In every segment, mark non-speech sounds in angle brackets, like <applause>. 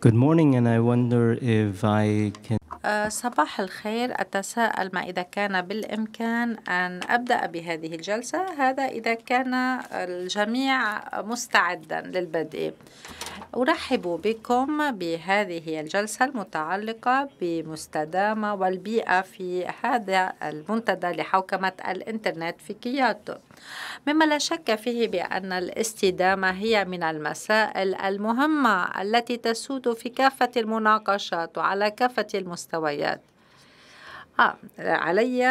Good morning, and I wonder if I can آه، صباح الخير أتساءل ما إذا كان بالإمكان أن أبدأ بهذه الجلسة هذا إذا كان الجميع مستعدا للبدء أرحب بكم بهذه الجلسة المتعلقة بمستدامة والبيئة في هذا المنتدى لحوكمة الإنترنت في كياتو مما لا شك فيه بأن الاستدامة هي من المسائل المهمة التي تسود في كافة المناقشات وعلى كافة المستدامة المستويات آه علي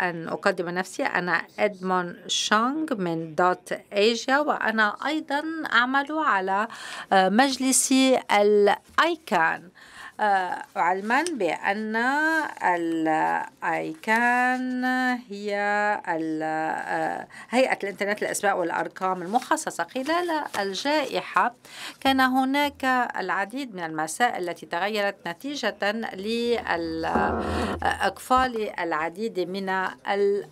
أن أقدم نفسي أنا إدمون شانغ من دوت إيجيا وأنا أيضا أعمل على آه، مجلس الأيكان آه، علما بأن الأيكان هي آه، هيئة الإنترنت للأسماء والأرقام المخصصة خلال الجائحة كان هناك العديد من المسائل التي تغيرت نتيجة لأقفال العديد من الـ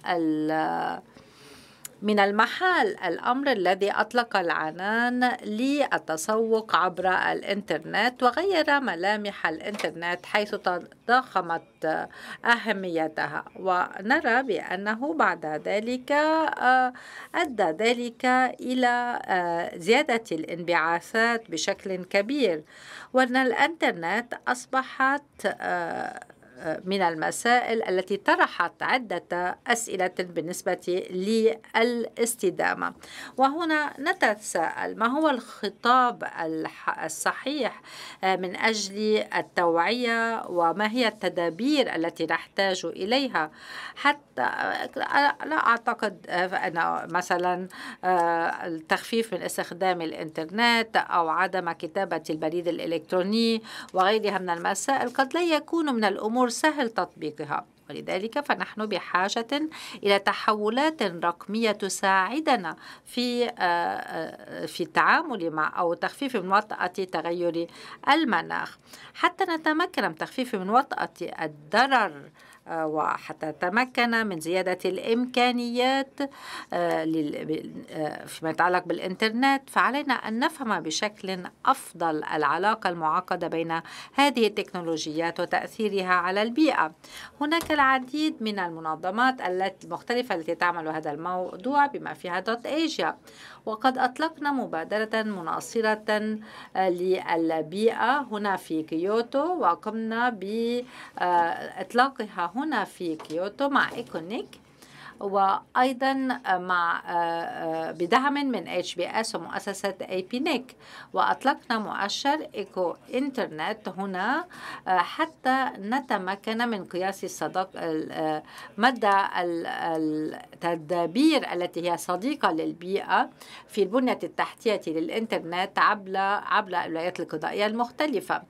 من المحال الأمر الذي أطلق العنان للتسوق عبر الإنترنت وغير ملامح الإنترنت حيث تضخمت أهميتها ونرى بأنه بعد ذلك آه، أدى ذلك إلى آه، زيادة الانبعاثات بشكل كبير وأن الإنترنت أصبحت آه، من المسائل التي طرحت عدة أسئلة بالنسبة للاستدامة وهنا نتساءل ما هو الخطاب الصحيح آه، من أجل التوعية وما هي التدابير التي نحتاج إليها حتى آه، لا أعتقد آه، أن مثلا التخفيف من استخدام الإنترنت أو عدم كتابة البريد الإلكتروني وغيرها من المسائل قد لا يكون من الأمور الأمور سهل تطبيقها ولذلك فنحن بحاجة إلى تحولات رقمية تساعدنا في آه، آه، في التعامل مع أو تخفيف من وطأة تغير المناخ حتى نتمكن من تخفيف من وطأة الضرر آه، وحتى تمكن من زيادة الإمكانيات آه، آه، فيما يتعلق بالإنترنت فعلينا أن نفهم بشكل أفضل العلاقة المعقدة بين هذه التكنولوجيات وتأثيرها على البيئة هناك العديد من المنظمات المختلفة التي تعمل هذا الموضوع بما فيها دوت إيجيا وقد أطلقنا مبادرة مناصرة آه, للبيئة هنا في كيوتو وقمنا بإطلاقها هنا في كيوتو مع إيكونيك وايضا مع آه، آه، بدعم من اتش بي اس ومؤسسه اي بي نيك واطلقنا مؤشر ايكو انترنت هنا آه، حتى نتمكن من قياس الصدق مدى التدابير التي هي صديقه للبيئه في البنيه التحتيه للانترنت عبر عبر الولايات القضائيه المختلفه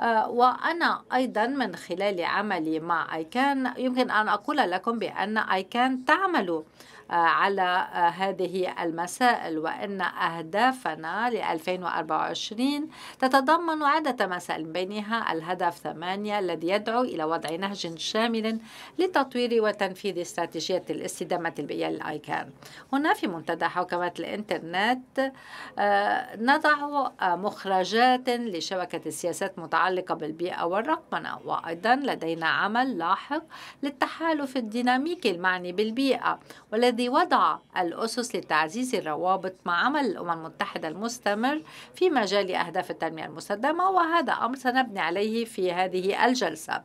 آه، وأنا أيضا من خلال عملي مع أيكان يمكن أن أقول لكم بأن أيكان تعمل آه، على آه، هذه المسائل وإن أهدافنا ل 2024 تتضمن عدة مسائل بينها الهدف ثمانيه الذي يدعو إلى وضع نهج شامل لتطوير وتنفيذ استراتيجية الاستدامة البيئية للآيكان هنا في منتدى حوكمة الإنترنت آه، نضع مخرجات لشبكة السياسات متعلقة بالبيئة والرقمنة وأيضا لدينا عمل لاحق للتحالف الديناميكي المعني بالبيئة والذي الذي وضع الأسس لتعزيز الروابط مع عمل الأمم المتحدة المستمر في مجال أهداف التنمية المستدامة وهذا أمر سنبني عليه في هذه الجلسة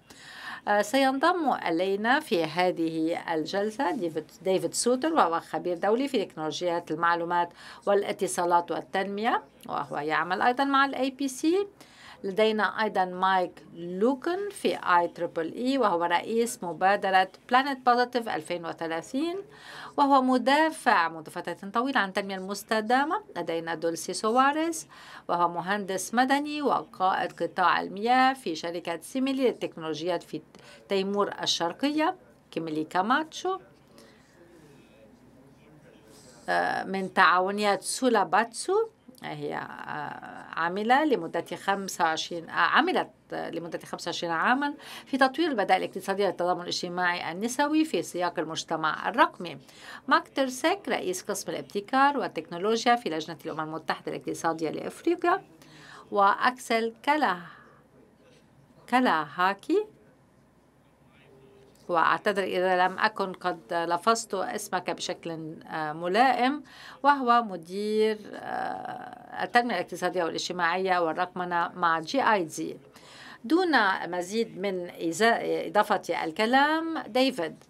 آه، سينضم إلينا في هذه الجلسة ديفيد سوتر وهو خبير دولي في تكنولوجيات المعلومات والاتصالات والتنمية وهو يعمل أيضا مع الاي بي سي لدينا أيضا مايك لوكن في اي تريبل اي وهو رئيس مبادرة بلانت بوزيتيف 2030 وهو مدافع منذ فترة طويلة عن التنمية المستدامة لدينا دولسي سواريز وهو مهندس مدني وقائد قطاع المياه في شركة سيميلي للتكنولوجيات في تيمور الشرقية كيميلي كاماتشو آه، من تعاونيات سولاباتسو هي آه، عاملة لمدة 25 آه، عملت لمدة 25 عاما في تطوير البدائل الاقتصادية للتضامن الاجتماعي النسوي في سياق المجتمع الرقمي ماك ترسك رئيس قسم الابتكار والتكنولوجيا في لجنة الأمم المتحدة الاقتصادية لأفريقيا وأكسل كلا كلا هاكي وأعتذر إذا لم أكن قد لفظت اسمك بشكل آه، ملائم وهو مدير آه، التنمية الاقتصادية والاجتماعية والرقمنة مع جي آي دي دون مزيد من إضافة الكلام ديفيد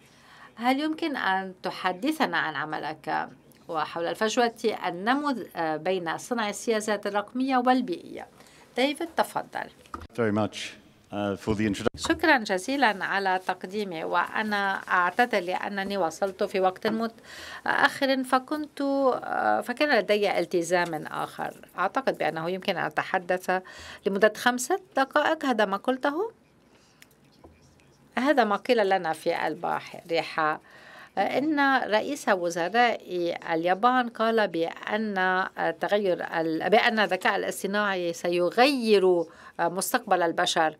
هل يمكن أن تحدثنا عن عملك وحول الفجوة النموذ آه، بين صنع السياسات الرقمية والبيئية ديفيد تفضل آه، شكرا جزيلا على تقديمي وأنا أعتذر لأنني وصلت في وقت متأخر فكنت آه، فكان لدي التزام آخر أعتقد بأنه يمكن أن أتحدث لمدة خمسة دقائق هذا ما قلته هذا ما قيل لنا في البحر إن رئيس وزراء اليابان قال بأن تغير بأن الذكاء الاصطناعي سيغير مستقبل البشر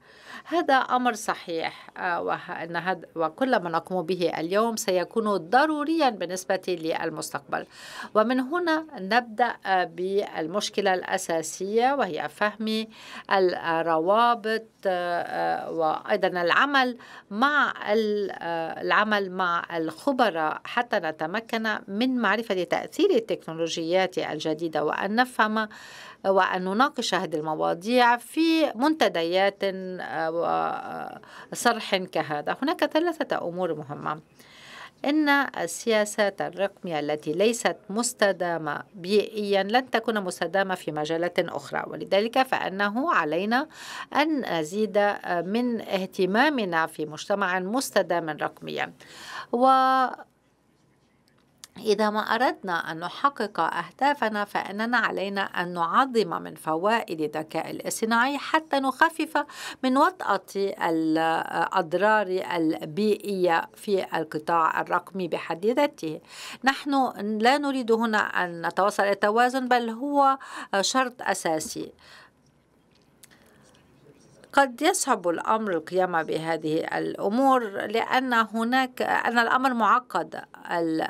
هذا أمر صحيح آه، وأن هذا وكل ما نقوم به اليوم سيكون ضروريا بالنسبة للمستقبل ومن هنا نبدأ آه، بالمشكلة الأساسية وهي فهم الروابط آه، وأيضا العمل مع العمل مع الخبراء الخبراء حتى نتمكن من معرفة تأثير التكنولوجيات الجديدة وأن نفهم وأن نناقش هذه المواضيع في منتديات آه، وصرح آه، كهذا هناك ثلاثة أمور مهمة إن السياسات الرقمية التي ليست مستدامة بيئيا لن تكون مستدامة في مجالات أخرى ولذلك فإنه علينا أن نزيد من اهتمامنا في مجتمع مستدام رقميا و إذا ما أردنا أن نحقق أهدافنا فإننا علينا أن نعظم من فوائد الذكاء الاصطناعي حتى نخفف من وطأة الأضرار البيئية في القطاع الرقمي بحد ذاته. نحن لا نريد هنا أن نتوصل إلى التوازن بل هو شرط أساسي. قد يصعب الأمر القيام بهذه الأمور لأن هناك أن الأمر معقد آه،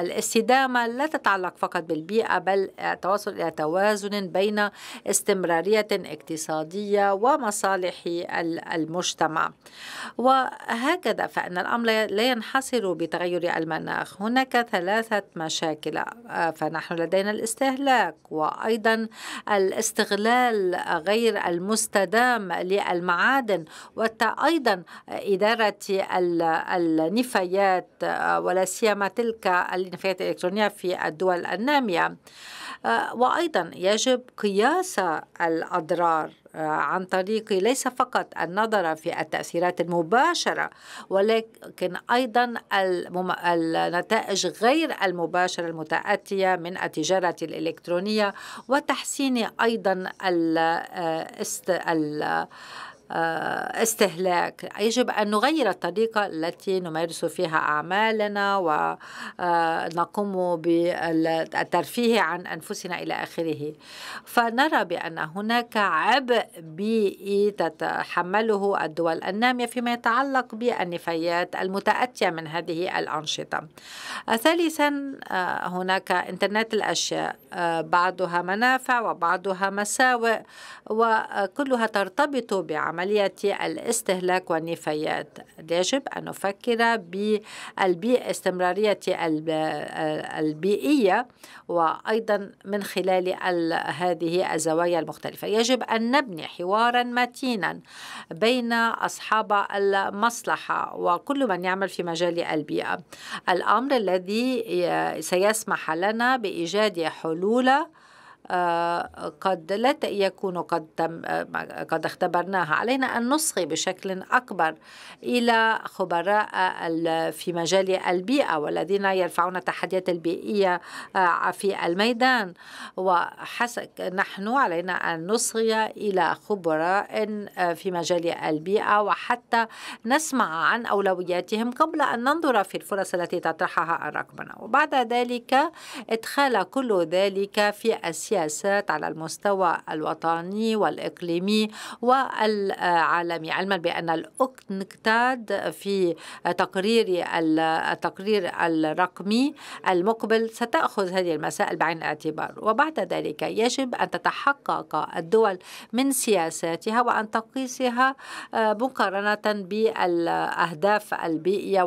الاستدامة لا تتعلق فقط بالبيئة بل التوصل إلى توازن بين استمرارية اقتصادية ومصالح المجتمع وهكذا فإن الأمر لا ينحصر بتغير المناخ هناك ثلاثة مشاكل آه، فنحن لدينا الاستهلاك وأيضا الاستغلال غير المستدام للمعادن وأيضا إدارة النفايات آه، ولا سيما تلك النفايات الإلكترونية في الدول النامية آه، وأيضا يجب قياس الأضرار آه، عن طريق ليس فقط النظر في التأثيرات المباشرة ولكن أيضا النتائج غير المباشرة المتأتية من التجارة الإلكترونية وتحسين أيضا آه، آه، استهلاك يجب أن نغير الطريقة التي نمارس فيها أعمالنا ونقوم آه، بالترفيه عن أنفسنا إلى آخره فنرى بأن هناك عبء بيئي تتحمله الدول النامية فيما يتعلق بالنفايات المتأتية من هذه الأنشطة ثالثا آه، هناك إنترنت الأشياء بعضها منافع وبعضها مساوئ وكلها ترتبط بعمل عملية الاستهلاك والنفايات يجب أن نفكر بالاستمرارية البيئية وأيضا من خلال هذه الزوايا المختلفة يجب أن نبني حوارا متينا بين أصحاب المصلحة وكل من يعمل في مجال البيئة الأمر الذي سيسمح لنا بإيجاد حلول قد لا يكون قد تم آه، قد اختبرناها علينا أن نصغي بشكل أكبر إلى خبراء في مجال البيئة والذين يرفعون التحديات البيئية آه، في الميدان وحسب نحن علينا أن نصغي إلى خبراء آه، في مجال البيئة وحتى نسمع عن أولوياتهم قبل أن ننظر في الفرص التي تطرحها الرقمنة وبعد ذلك إدخال كل ذلك في السياسة السياسات على المستوى الوطني والإقليمي والعالمي علما بأن الأكنكتاد في تقرير التقرير الرقمي المقبل ستأخذ هذه المسائل بعين الاعتبار وبعد ذلك يجب أن تتحقق الدول من سياساتها وأن تقيسها آه، مقارنة بالأهداف البيئية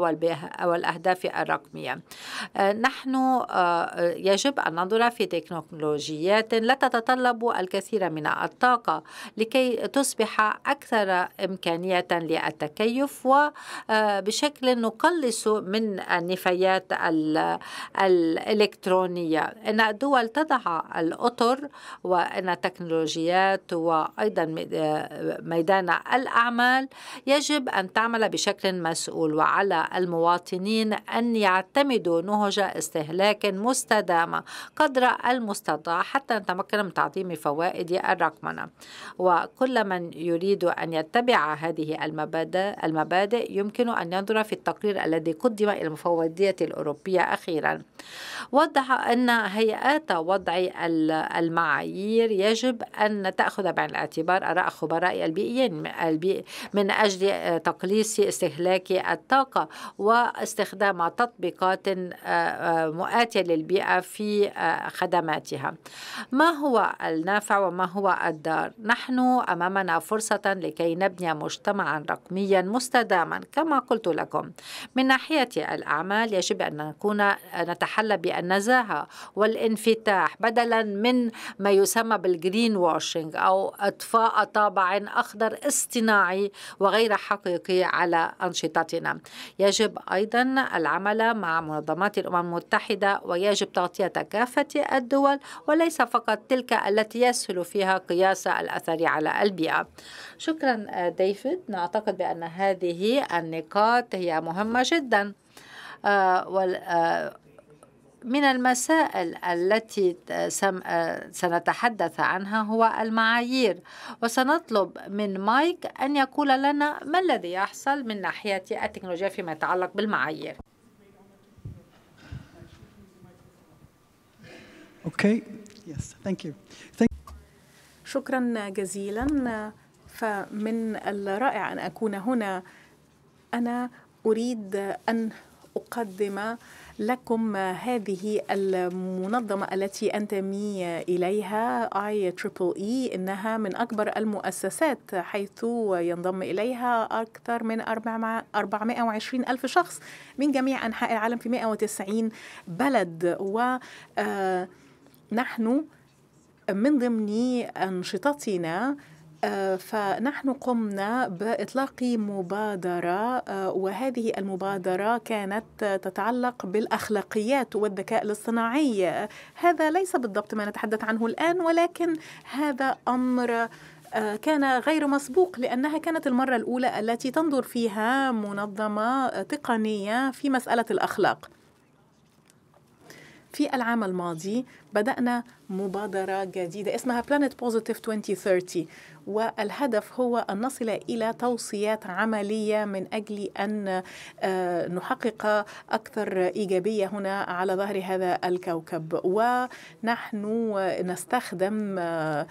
والأهداف الرقمية آه، نحن آه، يجب أن ننظر في تكنولوجيات مشروبات لا تتطلب الكثير من الطاقة لكي تصبح أكثر إمكانية للتكيف وبشكل آه، نقلص من النفايات الإلكترونية إن الدول تضع الأطر وإن التكنولوجيات وأيضا آه، ميدان الأعمال يجب أن تعمل بشكل مسؤول وعلى المواطنين أن يعتمدوا نهج استهلاك مستدامة قدر المستطاع حتى نتمكن من تعظيم فوائد الرقمنة وكل من يريد أن يتبع هذه المبادئ, المبادئ يمكن أن ينظر في التقرير الذي قدم إلى المفوضية الأوروبية أخيرا وضح أن هيئات وضع المعايير يجب أن تأخذ بعين الاعتبار آراء خبراء البيئيين من أجل تقليص استهلاك الطاقة واستخدام تطبيقات آه، آه، مؤاتية للبيئة في آه، خدماتها ما هو النافع وما هو الضار نحن أمامنا فرصة لكي نبني مجتمعا رقميا مستداما كما قلت لكم من ناحية الأعمال يجب أن نكون نتحلى بالنزاهة والانفتاح بدلا من ما يسمى بالجرين واشنج أو إطفاء طابع أخضر اصطناعي وغير حقيقي على أنشطتنا يجب أيضا العمل مع منظمات الأمم المتحدة ويجب تغطية كافة الدول وليس فقط تلك التي يسهل فيها قياس الأثر على البيئة شكرا آه، ديفيد نعتقد بأن هذه النقاط هي مهمة جدا آه، آه، من المسائل التي سنتحدث عنها هو المعايير وسنطلب من مايك أن يقول لنا ما الذي يحصل من ناحية التكنولوجيا فيما يتعلق بالمعايير Okay, Yes, thank you. Thank شكرا جزيلا فمن الرائع أن أكون هنا أنا أريد أن أقدم لكم هذه المنظمة التي أنتمي إليها IEEE إنها من أكبر المؤسسات حيث ينضم إليها أكثر من 420 ألف شخص من جميع أنحاء العالم في 190 بلد و آه نحن من ضمن أنشطتنا آه، فنحن قمنا باطلاق مبادره آه، وهذه المبادره كانت تتعلق بالاخلاقيات والذكاء الاصطناعي هذا ليس بالضبط ما نتحدث عنه الان ولكن هذا امر آه، كان غير مسبوق لأنها كانت المرة الأولى التي تنظر فيها منظمة تقنية في مسألة الأخلاق في العام الماضي بدأنا مبادرة جديدة اسمها Planet Positive 2030 والهدف هو أن نصل إلى توصيات عملية من أجل أن آه، نحقق أكثر إيجابية هنا على ظهر هذا الكوكب ونحن نستخدم آه،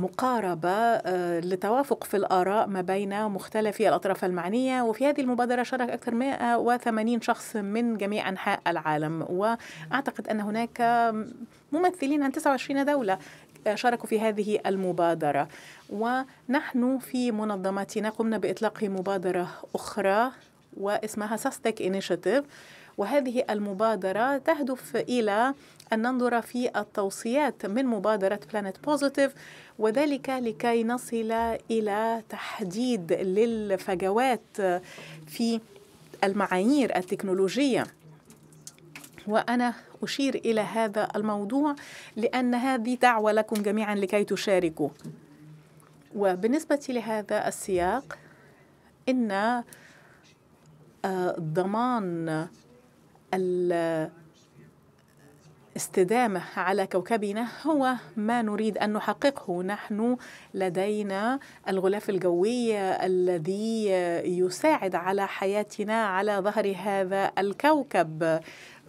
مقاربة آه، لتوافق في الآراء ما بين مختلف الأطراف المعنية وفي هذه المبادرة شارك أكثر 180 شخص من جميع أنحاء العالم وأعتقد أن هناك ممثلين عن 29 دولة آه، شاركوا في هذه المبادرة ونحن في منظمتنا قمنا بإطلاق مبادرة أخرى واسمها ساستك إنيشيتيف وهذه المبادرة تهدف إلى أن ننظر في التوصيات من مبادرة بلانت بوزيتيف وذلك لكي نصل الى تحديد للفجوات في المعايير التكنولوجيه وانا اشير الى هذا الموضوع لان هذه دعوه لكم جميعا لكي تشاركوا وبالنسبه لهذا السياق ان آه، ضمان استدامة على كوكبنا هو ما نريد أن نحققه نحن لدينا الغلاف الجوي الذي يساعد على حياتنا على ظهر هذا الكوكب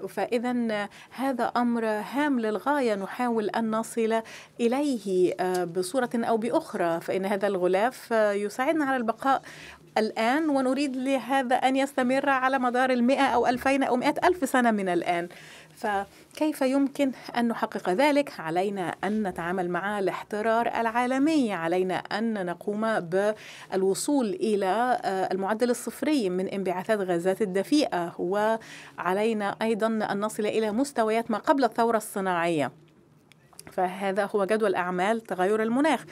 فإذا هذا أمر هام للغاية نحاول أن نصل إليه آه، بصورة أو بأخرى فإن هذا الغلاف آه، يساعدنا على البقاء الآن ونريد لهذا أن يستمر على مدار المئة أو ألفين أو مئة ألف سنة من الآن فكيف يمكن أن نحقق ذلك؟ علينا أن نتعامل مع الاحترار العالمي علينا أن نقوم بالوصول إلى آه، المعدل الصفري من انبعاثات غازات الدفيئة وعلينا أيضا أن نصل إلى مستويات ما قبل الثورة الصناعية فهذا هو جدول أعمال تغير المناخ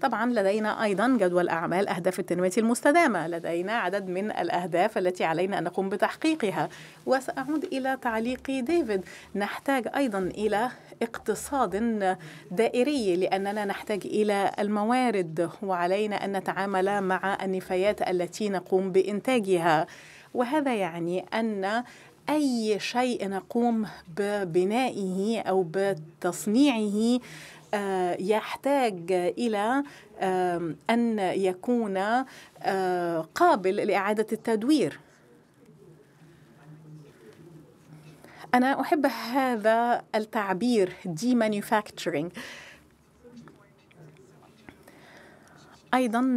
طبعا لدينا أيضا جدول أعمال أهداف التنمية المستدامة لدينا عدد من الأهداف التي علينا أن نقوم بتحقيقها وسأعود إلى تعليق ديفيد نحتاج أيضا إلى اقتصاد دائري لأننا نحتاج إلى الموارد وعلينا أن نتعامل مع النفايات التي نقوم بإنتاجها وهذا يعني أن أي شيء نقوم ببنائه أو بتصنيعه آه، يحتاج إلى أن يكون آه، قابل لإعادة التدوير أنا أحب هذا التعبير دي مانيفاكتشرينج أيضا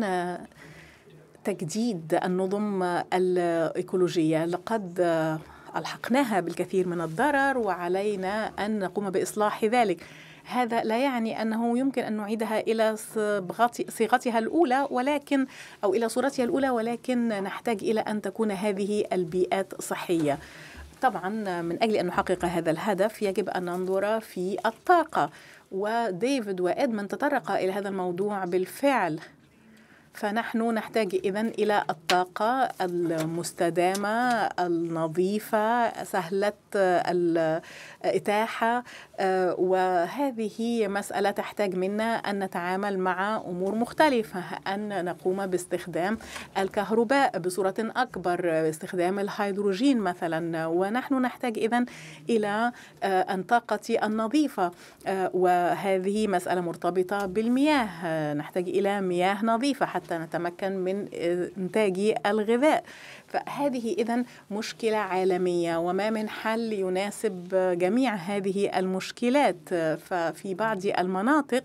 تجديد النظم الإيكولوجية لقد آه، ألحقناها بالكثير من الضرر وعلينا أن نقوم بإصلاح ذلك هذا لا يعني أنه يمكن أن نعيدها إلى صيغتها الأولى ولكن أو إلى صورتها الأولى ولكن نحتاج إلى أن تكون هذه البيئات صحية طبعا من أجل أن نحقق هذا الهدف يجب أن ننظر في الطاقة وديفيد وإدمن تطرق إلى هذا الموضوع بالفعل فنحن نحتاج إذا إلى الطاقة المستدامة النظيفة سهلة الإتاحة آه، وهذه مسألة تحتاج منا أن نتعامل مع أمور مختلفة أن نقوم باستخدام الكهرباء بصورة أكبر باستخدام الهيدروجين مثلا ونحن نحتاج إذا إلى آه، الطاقة النظيفة آه، وهذه مسألة مرتبطة بالمياه نحتاج إلى مياه نظيفة حتى نتمكن من إنتاج الغذاء فهذه إذا مشكلة عالمية وما من حل يناسب جميع هذه المشكلات ففي بعض المناطق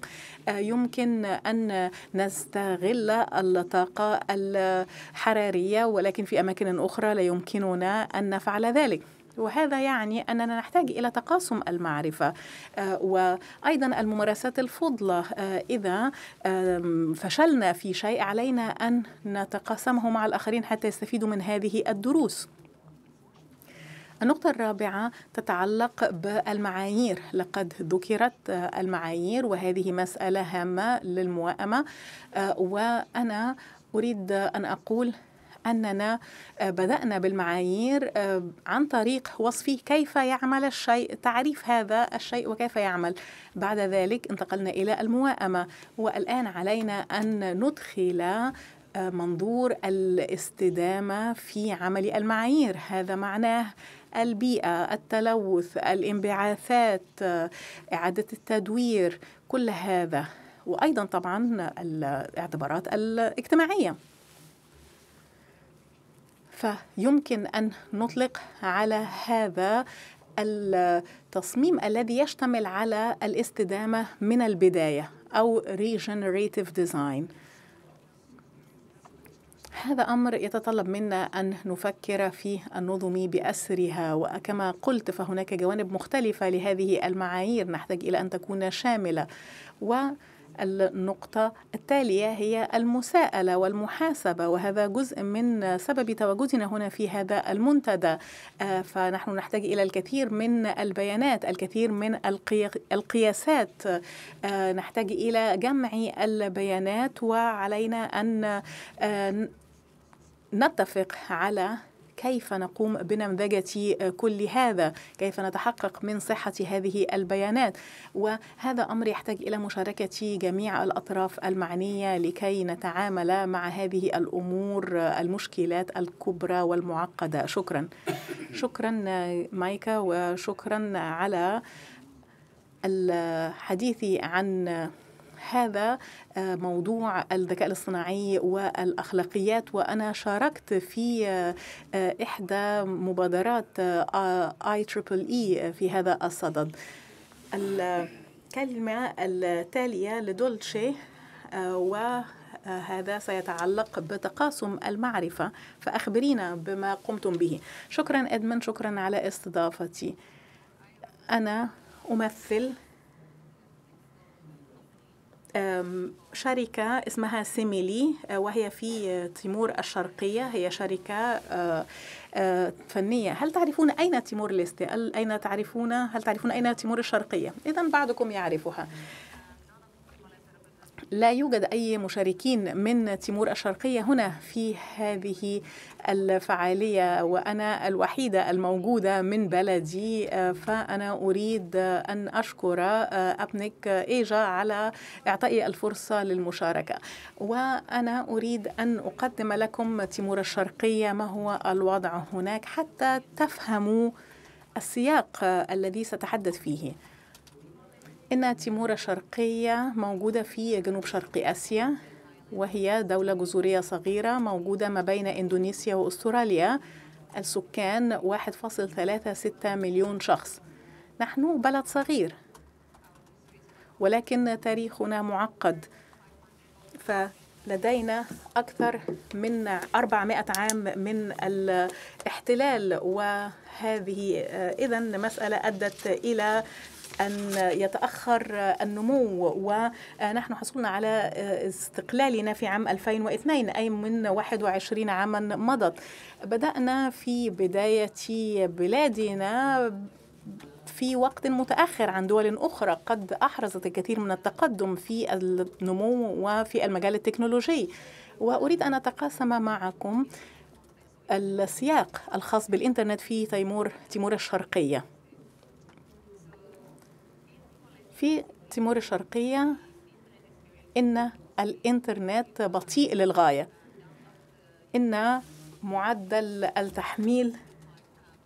آه، يمكن أن نستغل الطاقة الحرارية ولكن في أماكن أخرى لا يمكننا أن نفعل ذلك وهذا يعني أننا نحتاج إلى تقاسم المعرفة آه، وأيضا الممارسات الفضلة آه، إذا فشلنا في شيء علينا أن نتقاسمه مع الآخرين حتى يستفيدوا من هذه الدروس النقطة الرابعة تتعلق بالمعايير لقد ذكرت آه، المعايير وهذه مسألة هامة للموائمة وأنا أريد أن أقول أننا آه، بدأنا بالمعايير آه، عن طريق وصفه كيف يعمل الشيء تعريف هذا الشيء وكيف يعمل بعد ذلك انتقلنا إلى الموائمة والآن علينا أن ندخل آه، منظور الاستدامة في عمل المعايير هذا معناه البيئة التلوث الانبعاثات إعادة التدوير كل هذا وأيضا طبعا الاعتبارات الاجتماعية فيمكن أن نطلق على هذا التصميم الذي يشتمل على الاستدامة من البداية أو regenerative design هذا أمر يتطلب منا أن نفكر في النظم بأسرها وكما قلت فهناك جوانب مختلفة لهذه المعايير نحتاج إلى أن تكون شاملة و النقطة التالية هي المساءلة والمحاسبة وهذا جزء من سبب تواجدنا هنا في هذا المنتدى آه، فنحن نحتاج إلى الكثير من البيانات الكثير من القياسات آه، نحتاج إلى جمع البيانات وعلينا أن آه، نتفق على كيف نقوم بنمذجة آه, كل هذا كيف نتحقق من صحة هذه البيانات وهذا أمر يحتاج إلى مشاركة جميع الأطراف المعنية لكي نتعامل مع هذه الأمور آه, المشكلات الكبرى والمعقدة شكرا شكرا آه, مايكا وشكرا على الحديث عن هذا آه، موضوع الذكاء الاصطناعي والاخلاقيات وانا شاركت في آه، آه، احدى مبادرات اي تريبل اي في هذا الصدد الكلمه التاليه لدولتشي وهذا سيتعلق بتقاسم المعرفه فاخبرينا بما قمتم به شكرا ادمن شكرا على استضافتي انا امثل شركة اسمها سيميلي أه، وهي في تيمور الشرقية هي شركة أه، أه، فنية هل تعرفون أين تيمور ليستي؟ أين تعرفون هل تعرفون أين تيمور الشرقية؟ إذا بعضكم يعرفها لا يوجد أي مشاركين من تيمور الشرقية هنا في هذه الفعالية وأنا الوحيدة الموجودة من بلدي فأنا أريد أن أشكر آه، أبنك إيجا على إعطائي الفرصة للمشاركة وأنا أريد أن أقدم لكم تيمور الشرقية ما هو الوضع هناك حتى تفهموا السياق الذي سأتحدث فيه إن تيمور الشرقية موجودة في جنوب شرق آسيا وهي دولة جزرية صغيرة موجودة ما بين إندونيسيا وأستراليا السكان 1.36 مليون شخص نحن بلد صغير ولكن تاريخنا معقد فلدينا أكثر من 400 عام من الاحتلال وهذه إذا مسألة أدت إلى أن يتأخر النمو ونحن حصلنا على استقلالنا في عام 2002 أي من 21 عاما مضت بدأنا في بداية بلادنا في وقت متأخر عن دول أخرى قد أحرزت الكثير من التقدم في النمو وفي المجال التكنولوجي وأريد أن أتقاسم معكم السياق الخاص بالإنترنت في تيمور تيمور الشرقية في تيمور الشرقية إن الإنترنت بطيء للغاية إن معدل التحميل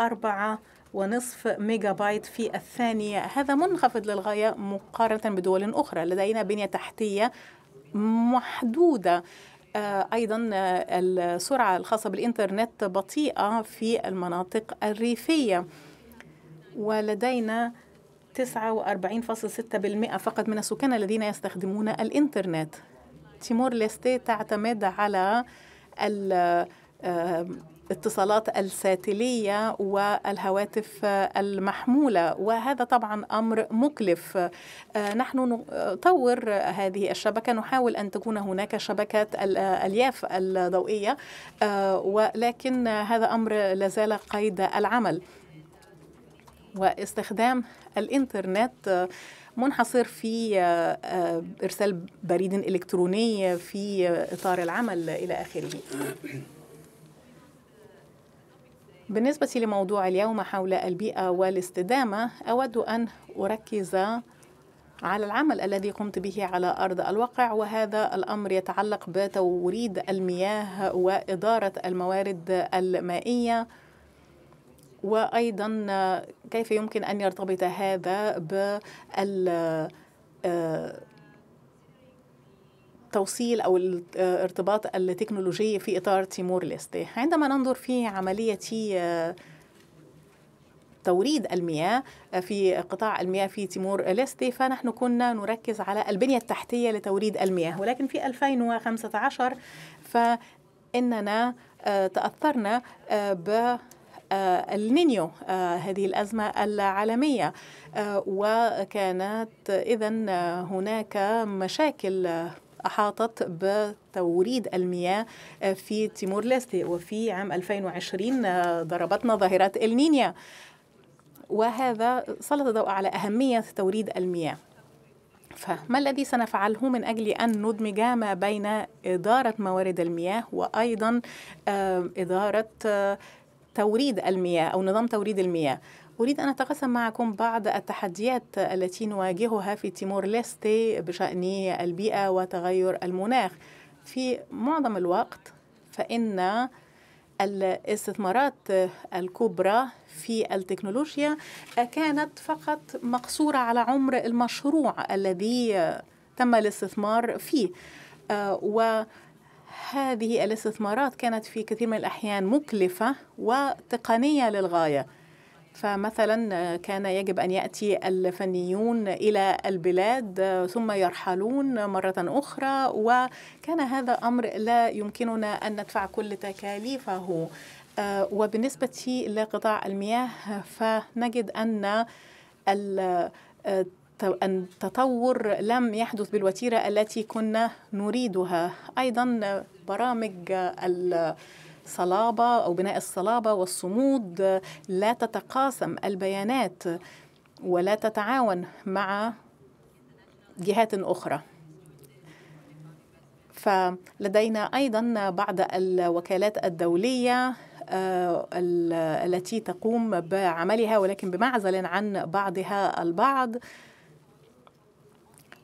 أربعة ونصف ميجا بايت في الثانية هذا منخفض للغاية مقارنة بدول أخرى لدينا بنية تحتية محدودة آه، أيضا آه، السرعة الخاصة بالإنترنت بطيئة في المناطق الريفية ولدينا 49.6% فقط من السكان الذين يستخدمون الإنترنت تيمور ليستي تعتمد على الاتصالات آه، الساتلية والهواتف المحمولة وهذا طبعا أمر مكلف آه، نحن نطور هذه الشبكة نحاول أن تكون هناك شبكة الألياف الضوئية آه، ولكن هذا أمر لازال قيد العمل واستخدام الانترنت آه، منحصر في آه، آه، ارسال بريد الكتروني في اطار العمل الى اخره بالنسبة لموضوع اليوم حول البيئة والاستدامة أود أن أركز على العمل الذي قمت به على أرض الواقع وهذا الأمر يتعلق بتوريد المياه وإدارة الموارد المائية وايضا آه، كيف يمكن ان يرتبط هذا بال التوصيل او الارتباط التكنولوجي في اطار تيمور ليستي عندما ننظر في عمليه آه، توريد المياه آه، في قطاع المياه في تيمور ليستي فنحن كنا نركز على البنيه التحتيه لتوريد المياه ولكن في 2015 فاننا تاثرنا ب آه، النينيو آه، هذه الأزمة العالمية آه، وكانت إذا هناك مشاكل أحاطت بتوريد المياه في تيمور ليستي وفي عام 2020 ضربتنا ظاهرة النينيا وهذا سلط الضوء على أهمية توريد المياه فما الذي سنفعله من أجل أن ندمج ما بين إدارة موارد المياه وأيضا إدارة توريد المياه أو نظام توريد المياه أريد أن أتقاسم معكم بعض التحديات التي نواجهها في تيمور ليستي بشأن البيئة وتغير المناخ في معظم الوقت فإن الاستثمارات الكبرى في التكنولوجيا كانت فقط مقصورة على عمر المشروع الذي تم الاستثمار فيه آه، و هذه الاستثمارات كانت في كثير من الأحيان مكلفة وتقنية للغاية فمثلا آه، كان يجب أن يأتي الفنيون إلى البلاد آه، ثم يرحلون مرة أخرى وكان هذا أمر لا يمكننا أن ندفع كل تكاليفه آه، وبالنسبة لقطاع المياه فنجد أن أن تطور لم يحدث بالوتيرة التي كنا نريدها أيضا برامج الصلابة أو بناء الصلابة والصمود لا تتقاسم البيانات ولا تتعاون مع جهات أخرى فلدينا أيضا بعض الوكالات الدولية آه، التي تقوم بعملها ولكن بمعزل عن بعضها البعض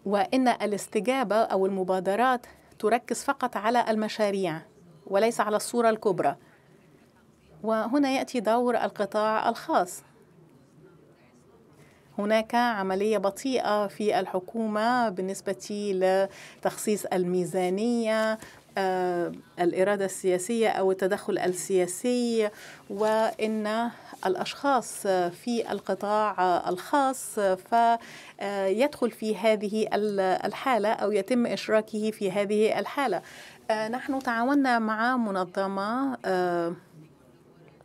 وان الاستجابه او المبادرات تركز فقط على المشاريع وليس على الصوره الكبرى وهنا ياتي دور القطاع الخاص هناك عمليه بطيئه في الحكومه بالنسبه لتخصيص الميزانيه آه، الإرادة السياسية أو التدخل السياسي وإن الأشخاص في القطاع الخاص فيدخل آه، في هذه الحالة أو يتم إشراكه في هذه الحالة آه، نحن تعاوننا مع منظمة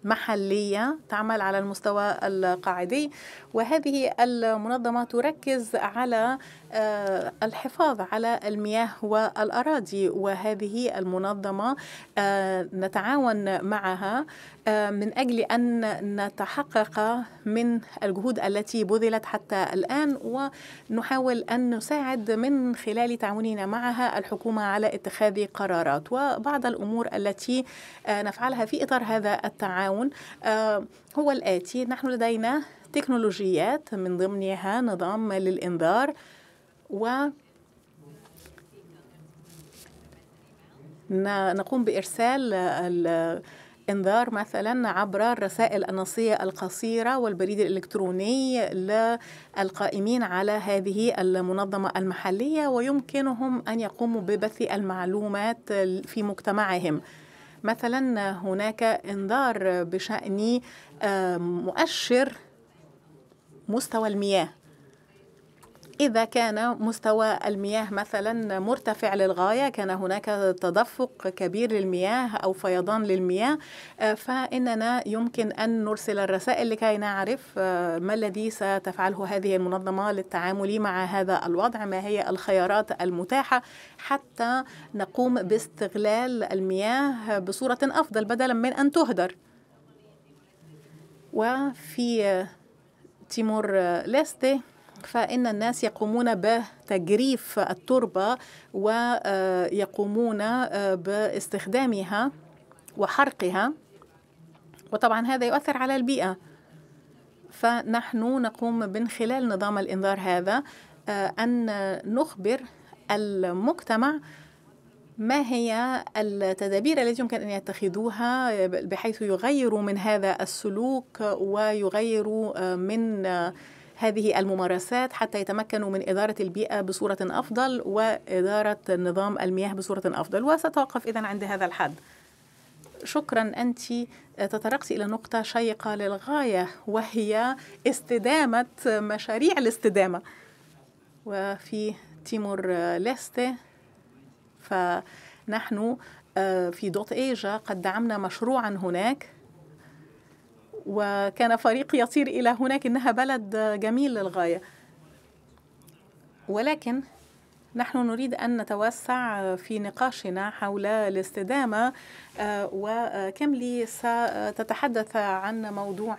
محلية تعمل على المستوى القاعدي وهذه المنظمة تركز على آه، الحفاظ على المياه والأراضي وهذه المنظمة آه، نتعاون معها آه، من أجل أن نتحقق من الجهود التي بذلت حتى الآن ونحاول أن نساعد من خلال تعاوننا معها الحكومة على اتخاذ قرارات وبعض الأمور التي نفعلها في إطار هذا التعاون هو الآتي نحن لدينا تكنولوجيات من ضمنها نظام للإنذار و نقوم بإرسال الإنذار مثلا عبر الرسائل النصيه القصيره والبريد الالكتروني للقائمين على هذه المنظمه المحليه ويمكنهم ان يقوموا ببث المعلومات في مجتمعهم مثلا هناك انذار بشان آه، مؤشر مستوى المياه إذا كان مستوى المياه مثلا مرتفع للغاية كان هناك تدفق كبير للمياه أو فيضان للمياه آه، فإننا يمكن أن نرسل الرسائل لكي نعرف آه، ما الذي ستفعله هذه المنظمة للتعامل مع هذا الوضع ما هي الخيارات المتاحة حتى نقوم باستغلال المياه بصورة أفضل بدلا من أن تهدر وفي آه، تيمور ليستي فإن الناس يقومون بتجريف التربة ويقومون آه، باستخدامها وحرقها وطبعا هذا يؤثر على البيئة فنحن نقوم من خلال نظام الإنذار هذا آه، أن نخبر المجتمع ما هي التدابير التي يمكن ان يتخذوها بحيث يغيروا من هذا السلوك ويغيروا آه، من هذه الممارسات حتى يتمكنوا من إدارة البيئة بصورة أفضل وإدارة نظام المياه بصورة أفضل وستوقف إذا عند هذا الحد شكرا أنت تطرقت إلى نقطة شيقة للغاية وهي استدامة مشاريع الاستدامة وفي تيمور ليستي فنحن آه، في دوت إيجا قد دعمنا مشروعا هناك وكان فريق يطير إلى هناك إنها بلد جميل للغاية ولكن نحن نريد أن نتوسع في نقاشنا حول الاستدامة آه، وكملي ستتحدث عن موضوع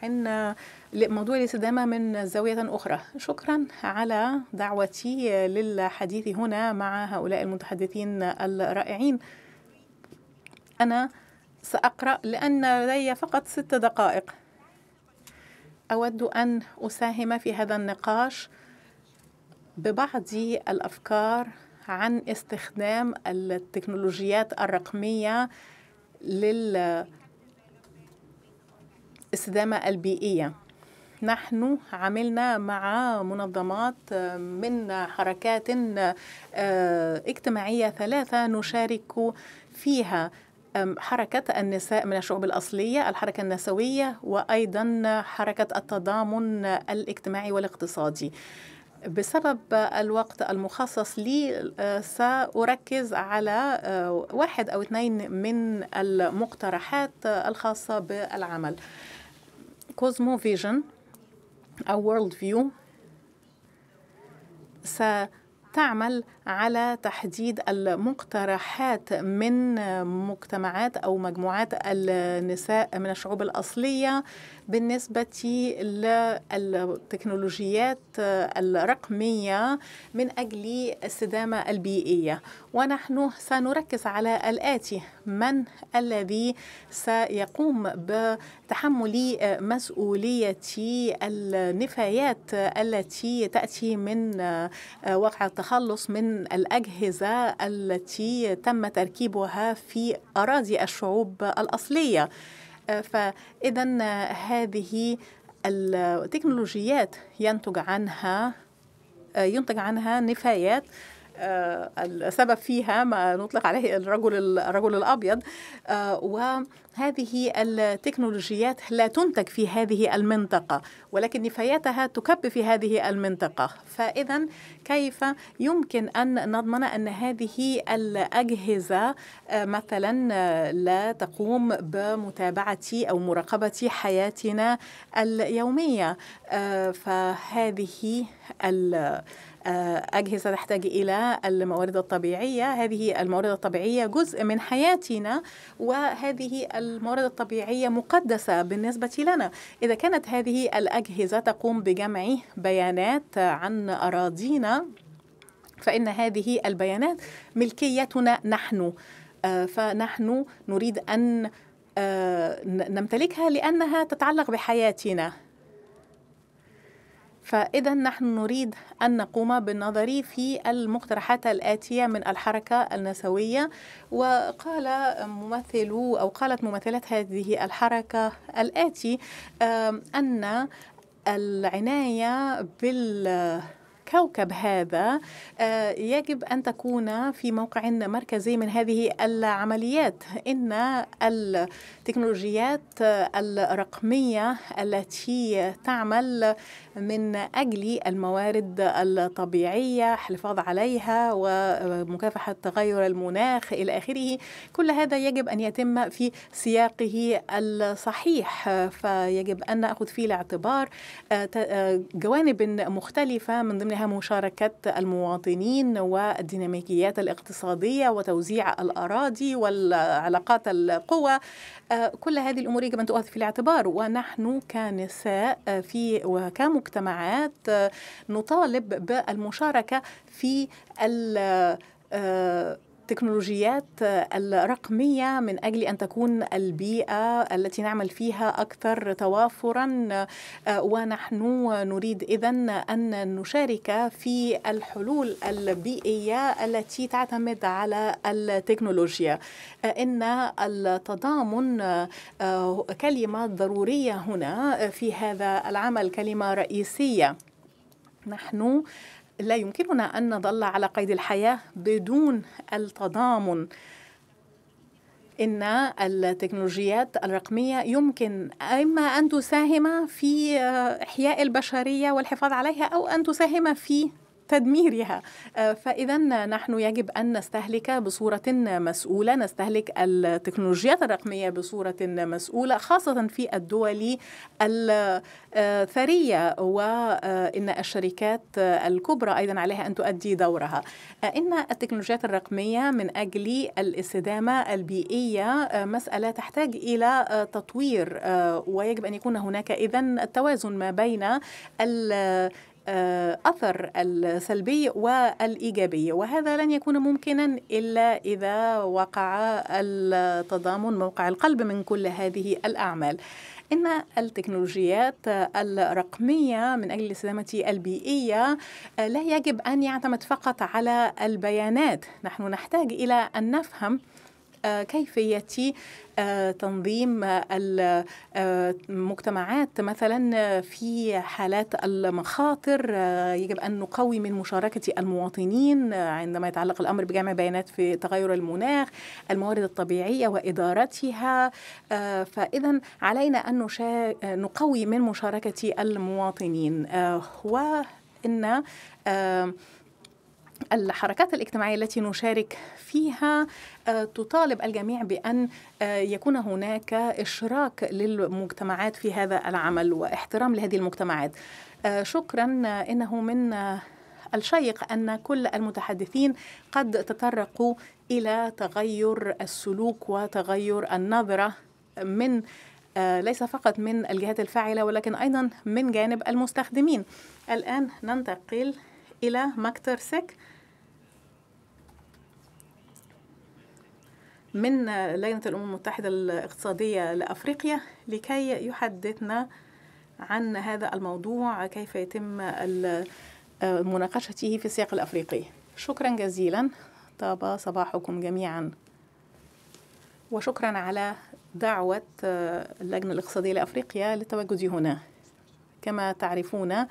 موضوع الاستدامة من زاوية أخرى شكرا على دعوتي للحديث هنا مع هؤلاء المتحدثين الرائعين أنا سأقرأ لأن لدي فقط ست دقائق أود أن أساهم في هذا النقاش ببعض الأفكار عن استخدام التكنولوجيات الرقمية للاستدامة البيئية نحن عملنا مع منظمات من حركات آه، اجتماعية ثلاثة نشارك فيها حركة النساء من الشعوب الأصلية الحركة النسوية وأيضا حركة التضامن الاجتماعي والاقتصادي بسبب الوقت المخصص لي سأركز على واحد أو اثنين من المقترحات الخاصة بالعمل كوزمو فيجن أو وورلد فيو ستعمل على تحديد المقترحات من مجتمعات أو مجموعات النساء من الشعوب الأصلية بالنسبة للتكنولوجيات الرقمية من أجل السدامة البيئية ونحن سنركز على الآتي من الذي سيقوم بتحمل مسؤولية النفايات التي تأتي من واقع التخلص من الأجهزة التي تم تركيبها في أراضي الشعوب الأصلية آه، فإذا هذه التكنولوجيات ينتج عنها آه، ينتج عنها نفايات آه، السبب فيها ما نطلق عليه الرجل الرجل الابيض آه، وهذه التكنولوجيات لا تنتج في هذه المنطقه ولكن نفاياتها تكب في هذه المنطقه فاذا كيف يمكن ان نضمن ان هذه الاجهزه آه، مثلا لا تقوم بمتابعه او مراقبه حياتنا اليوميه فهذه آه، أجهزة تحتاج إلى الموارد الطبيعية هذه الموارد الطبيعية جزء من حياتنا وهذه الموارد الطبيعية مقدسة بالنسبة لنا إذا كانت هذه الأجهزة تقوم بجمع بيانات عن أراضينا فإن هذه البيانات ملكيتنا نحن آه، فنحن نريد أن آه، نمتلكها لأنها تتعلق بحياتنا فإذا نحن نريد أن نقوم بالنظر في المقترحات الآتية من الحركة النسوية وقال ممثل أو قالت ممثلة هذه الحركة الآتي أن العناية بال كوكب هذا يجب أن تكون في موقع مركزي من هذه العمليات إن التكنولوجيات الرقمية التي تعمل من أجل الموارد الطبيعية الحفاظ عليها ومكافحة تغير المناخ إلى آخره كل هذا يجب أن يتم في سياقه الصحيح فيجب أن نأخذ في الاعتبار آه، آه، جوانب مختلفة من ضمنها مشاركة المواطنين والديناميكيات الاقتصادية وتوزيع الأراضي والعلاقات القوى آه، كل هذه الأمور يجب أن تؤخذ في الاعتبار ونحن كنساء في وكمك المجتمعات آه، نطالب بالمشاركه في التكنولوجيات الرقمية من أجل أن تكون البيئة التي نعمل فيها أكثر توافرا آه، ونحن نريد إذا أن نشارك في الحلول البيئية التي تعتمد على التكنولوجيا آه، إن التضامن آه، كلمة ضرورية هنا في هذا العمل كلمة رئيسية نحن لا يمكننا أن نظل على قيد الحياة بدون التضامن إن التكنولوجيات الرقمية يمكن إما أن تساهم في إحياء البشرية والحفاظ عليها أو أن تساهم في تدميرها آه، فإذا نحن يجب أن نستهلك بصورة مسؤولة نستهلك التكنولوجيات الرقمية بصورة مسؤولة خاصة في الدول الثرية وإن الشركات الكبرى أيضا عليها أن تؤدي دورها آه، إن التكنولوجيات الرقمية من أجل الاستدامة البيئية آه، مسألة تحتاج إلى تطوير ويجب أن يكون هناك إذا التوازن ما بين آه، أثر السلبي والإيجابي وهذا لن يكون ممكنا إلا إذا وقع التضامن موقع القلب من كل هذه الأعمال إن التكنولوجيات الرقمية من أجل الاستدامة البيئية آه، لا يجب أن يعتمد فقط على البيانات نحن نحتاج إلى أن نفهم كيفية آه، تنظيم المجتمعات آه، مثلا في حالات المخاطر آه، يجب أن نقوي من مشاركة المواطنين عندما يتعلق الأمر بجمع بيانات في تغير المناخ الموارد الطبيعية وإدارتها فإذا علينا أن نقوي من مشاركة المواطنين وإن الحركات الاجتماعية التي نشارك فيها آه، تطالب الجميع بأن آه، يكون هناك إشراك للمجتمعات في هذا العمل واحترام لهذه المجتمعات آه، شكرا إنه من الشيق أن كل المتحدثين قد تطرقوا إلى تغير السلوك وتغير النظرة من ليس فقط من الجهات الفاعلة ولكن أيضا من جانب المستخدمين الآن ننتقل إلى مكتر سك من لجنة الأمم المتحدة الاقتصادية لأفريقيا لكي يحدثنا عن هذا الموضوع كيف يتم مناقشته في السياق الأفريقي شكرا جزيلا طاب صباحكم جميعا وشكرا على دعوة آه، اللجنة الاقتصادية لأفريقيا للتواجد هنا كما تعرفون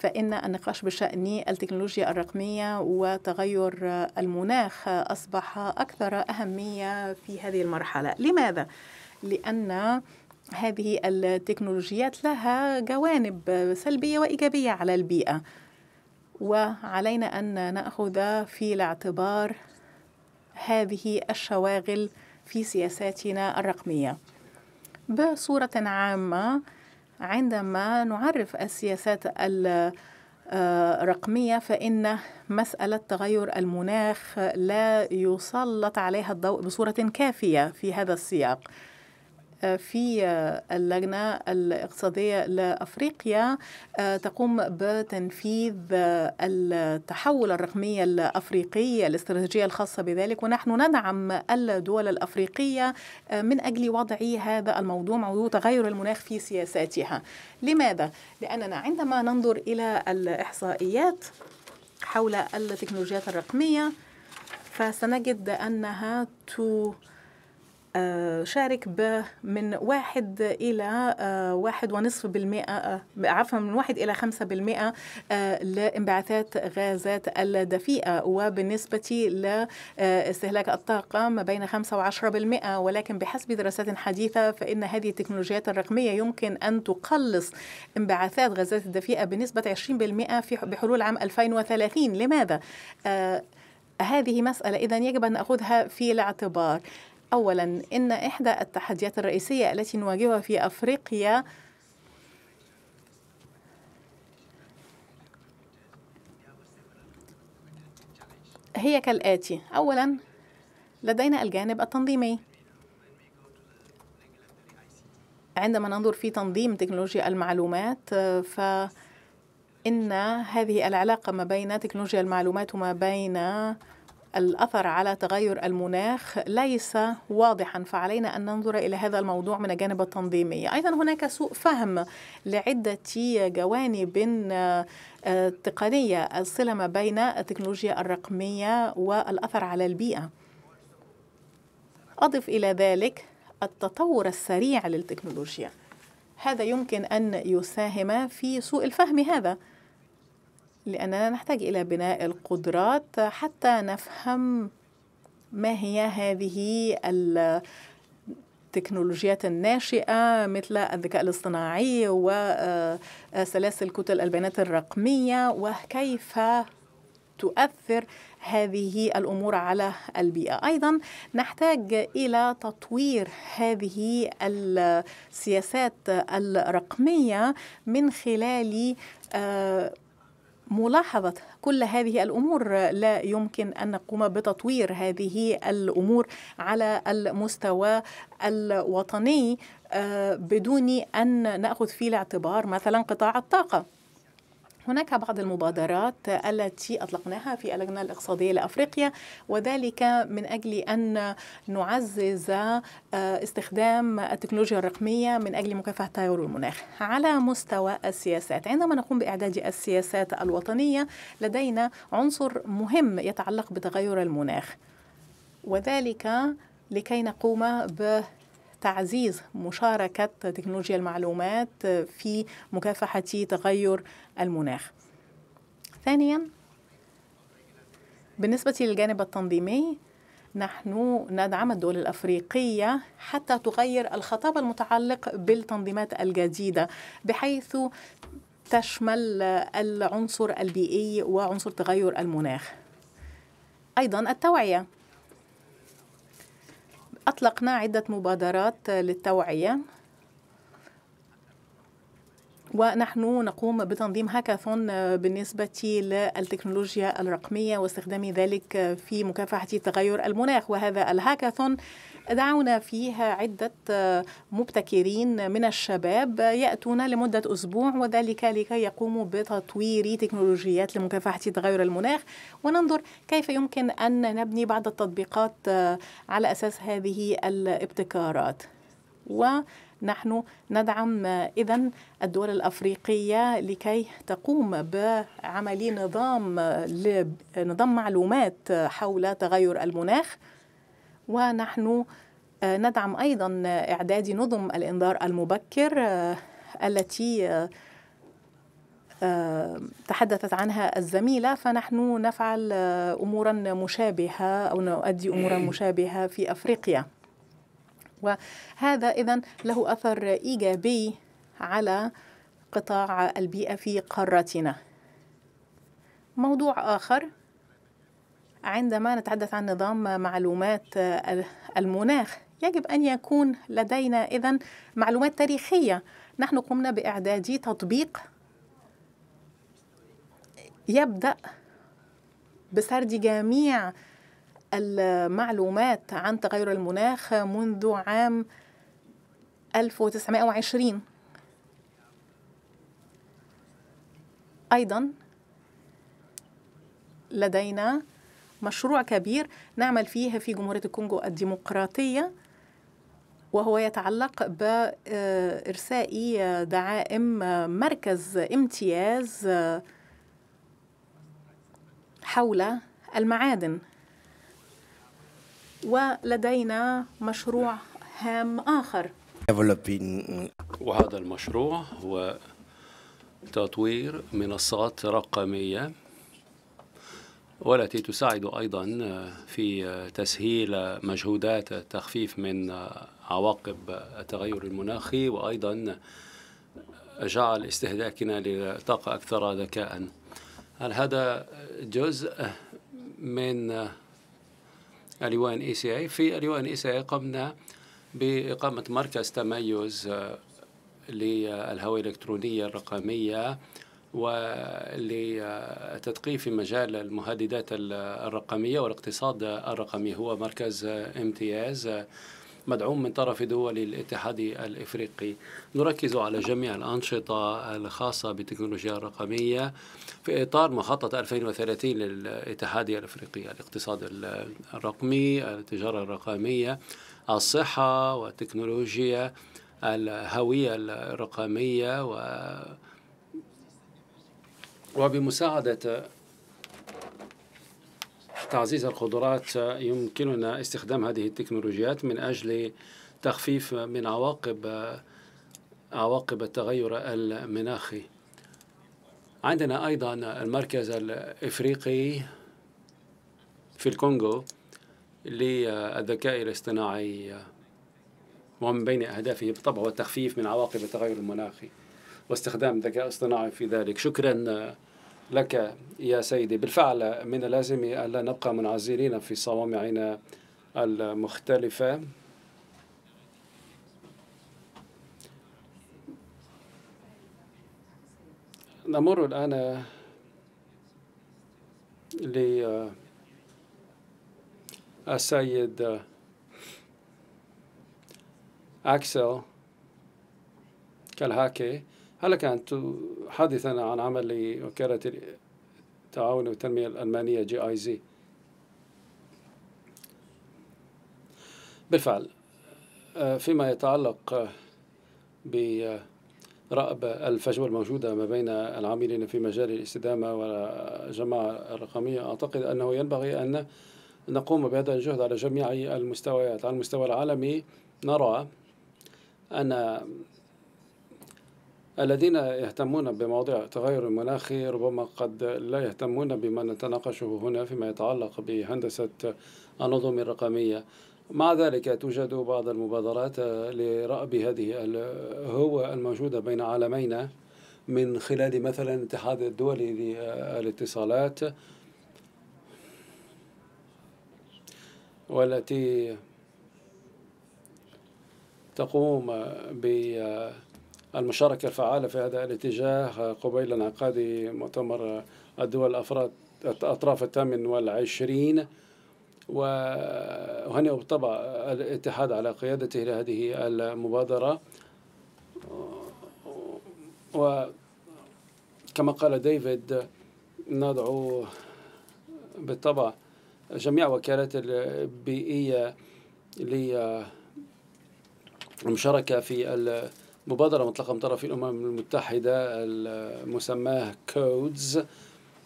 فإن النقاش بشأن التكنولوجيا الرقمية وتغير المناخ أصبح أكثر أهمية في هذه المرحلة لماذا؟ لأن هذه التكنولوجيات لها جوانب سلبية وإيجابية على البيئة وعلينا أن نأخذ في الاعتبار هذه الشواغل في سياساتنا الرقمية بصورة عامة عندما نعرف السياسات آه، الرقمية فإن مسألة تغير المناخ لا يسلط عليها الضوء بصورة كافية في هذا السياق في اللجنة الاقتصادية لأفريقيا آه، تقوم بتنفيذ آه، التحول الرقمي الأفريقي الاستراتيجية الخاصة بذلك ونحن ندعم الدول الأفريقية آه، من أجل وضع هذا الموضوع موضوع تغير المناخ في سياساتها لماذا؟ لأننا عندما ننظر إلى الإحصائيات حول التكنولوجيات الرقمية فسنجد أنها تو آه، شارك به من واحد إلى آه، واحد ونصف بالمئة آه، عفوا من واحد إلى خمسة بالمئة لانبعاثات غازات الدفيئة وبالنسبة لاستهلاك الطاقة ما بين خمسة وعشرة بالمئة ولكن بحسب دراسات حديثة فإن هذه التكنولوجيات الرقمية يمكن أن تقلص انبعاثات غازات الدفيئة بنسبة 20% في بحلول عام 2030 لماذا؟ هذه مسألة إذا يجب أن نأخذها في الاعتبار أولا إن إحدى التحديات الرئيسية التي نواجهها في أفريقيا هي كالآتي أولا لدينا الجانب التنظيمي عندما ننظر في تنظيم تكنولوجيا المعلومات فإن هذه العلاقة ما بين تكنولوجيا المعلومات وما بين الأثر على تغير المناخ ليس واضحا فعلينا أن ننظر إلى هذا الموضوع من الجانب التنظيمي أيضا هناك سوء فهم لعدة جوانب آه، تقنية الصلة ما بين التكنولوجيا الرقمية والأثر على البيئة أضف إلى ذلك التطور السريع للتكنولوجيا هذا يمكن أن يساهم في سوء الفهم هذا لأننا نحتاج إلى بناء القدرات حتى نفهم ما هي هذه التكنولوجيات الناشئة مثل الذكاء الاصطناعي وسلاسل آه، كتل البيانات الرقمية وكيف تؤثر هذه الامور على البيئه ايضا نحتاج الى تطوير هذه السياسات الرقميه من خلال آه، ملاحظة كل هذه الأمور لا يمكن أن نقوم بتطوير هذه الأمور على المستوى الوطني آه، بدون أن نأخذ في الاعتبار مثلا قطاع الطاقة هناك بعض المبادرات التي أطلقناها في اللجنة الاقتصادية لأفريقيا وذلك من أجل أن نعزز آه، استخدام التكنولوجيا الرقمية من أجل مكافحة تغير المناخ على مستوى السياسات عندما نقوم بإعداد السياسات الوطنية لدينا عنصر مهم يتعلق بتغير المناخ وذلك لكي نقوم ب تعزيز مشاركة تكنولوجيا المعلومات في مكافحة تغير المناخ ثانيا بالنسبة للجانب التنظيمي نحن ندعم الدول الافريقيه حتى تغير الخطاب المتعلق بالتنظيمات الجديده بحيث تشمل العنصر البيئي وعنصر تغير المناخ ايضا التوعيه أطلقنا عدة مبادرات للتوعية ونحن نقوم بتنظيم هاكاثون آه، بالنسبة للتكنولوجيا الرقمية واستخدام ذلك آه، في مكافحة تغير المناخ وهذا الهاكاثون دعونا فيه عدة آه، مبتكرين من الشباب يأتون لمدة أسبوع وذلك لكي يقوموا بتطوير تكنولوجيات لمكافحة تغير المناخ وننظر كيف يمكن أن نبني بعض التطبيقات على أساس هذه الابتكارات. و نحن ندعم إذا الدول الأفريقية لكي تقوم بعمل نظام نظام معلومات حول تغير المناخ ونحن آه، ندعم أيضا إعداد نظم الإنذار المبكر آه، التي آه، تحدثت عنها الزميلة فنحن نفعل أمورا مشابهة أو نؤدي أمورا إيه. مشابهة في أفريقيا وهذا إذا له أثر إيجابي على قطاع البيئة في قارتنا موضوع آخر عندما نتحدث عن نظام معلومات المناخ يجب أن يكون لدينا إذا معلومات تاريخية نحن قمنا بإعداد تطبيق يبدأ بسرد جميع المعلومات عن تغير المناخ منذ عام 1920 أيضا لدينا مشروع كبير نعمل فيه في جمهورية الكونغو الديمقراطية وهو يتعلق بإرساء دعائم مركز امتياز حول المعادن ولدينا مشروع هام آخر وهذا المشروع هو تطوير منصات رقمية والتي تساعد أيضا في تسهيل مجهودات التخفيف من عواقب التغير المناخي وأيضا جعل استهلاكنا للطاقة أكثر ذكاء هل هذا جزء من اليوان اي سي اي في اليوان اي سي اي قمنا باقامه مركز تميز آه، للهوية الإلكترونية الرقمية وللتدقيق في مجال المهددات الرقمية والاقتصاد الرقمي هو مركز امتياز آه، مدعوم من طرف دول الاتحاد الافريقي نركز على جميع الانشطه الخاصه بالتكنولوجيا الرقميه في اطار مخطط 2030 للاتحاد الافريقي الاقتصاد الرقمي التجاره الرقميه الصحه والتكنولوجيا الهويه الرقميه و وبمساعده تعزيز القدرات يمكننا استخدام هذه التكنولوجيات من أجل تخفيف من عواقب عواقب التغير المناخي عندنا أيضا المركز الإفريقي في الكونغو للذكاء الاصطناعي ومن بين أهدافه بالطبع هو التخفيف من عواقب التغير المناخي واستخدام الذكاء الاصطناعي في ذلك شكرا لك يا سيدي بالفعل من اللازم ألا نبقى منعزلين في صوامعنا المختلفة نمر الآن للسيد أكسل كالهاكي هل كانت حديثا عن عمل وكالة التعاون والتنمية الألمانية جي آي زي بالفعل آه، فيما يتعلق برأب الفجوة الموجودة ما بين العاملين في مجال الاستدامة والجماعة الرقمية أعتقد أنه ينبغي أن نقوم بهذا الجهد على جميع المستويات على المستوى العالمي نرى أن الذين يهتمون بمواضيع التغير المناخي ربما قد لا يهتمون بما نتناقشه هنا فيما يتعلق بهندسة النظم الرقمية مع ذلك توجد بعض المبادرات لرأب هذه هو الموجودة بين عالمينا من خلال مثلا الاتحاد الدولي للاتصالات والتي تقوم ب المشاركة الفعالة في هذا الاتجاه قبيل انعقاد مؤتمر الدول الأفراد الأطراف الثامن والعشرين وهنئ بالطبع الاتحاد على قيادته لهذه المبادرة وكما قال ديفيد ندعو بالطبع جميع وكالات البيئية للمشاركة في مبادرة مطلقة من طرف الأمم المتحدة المسماه كودز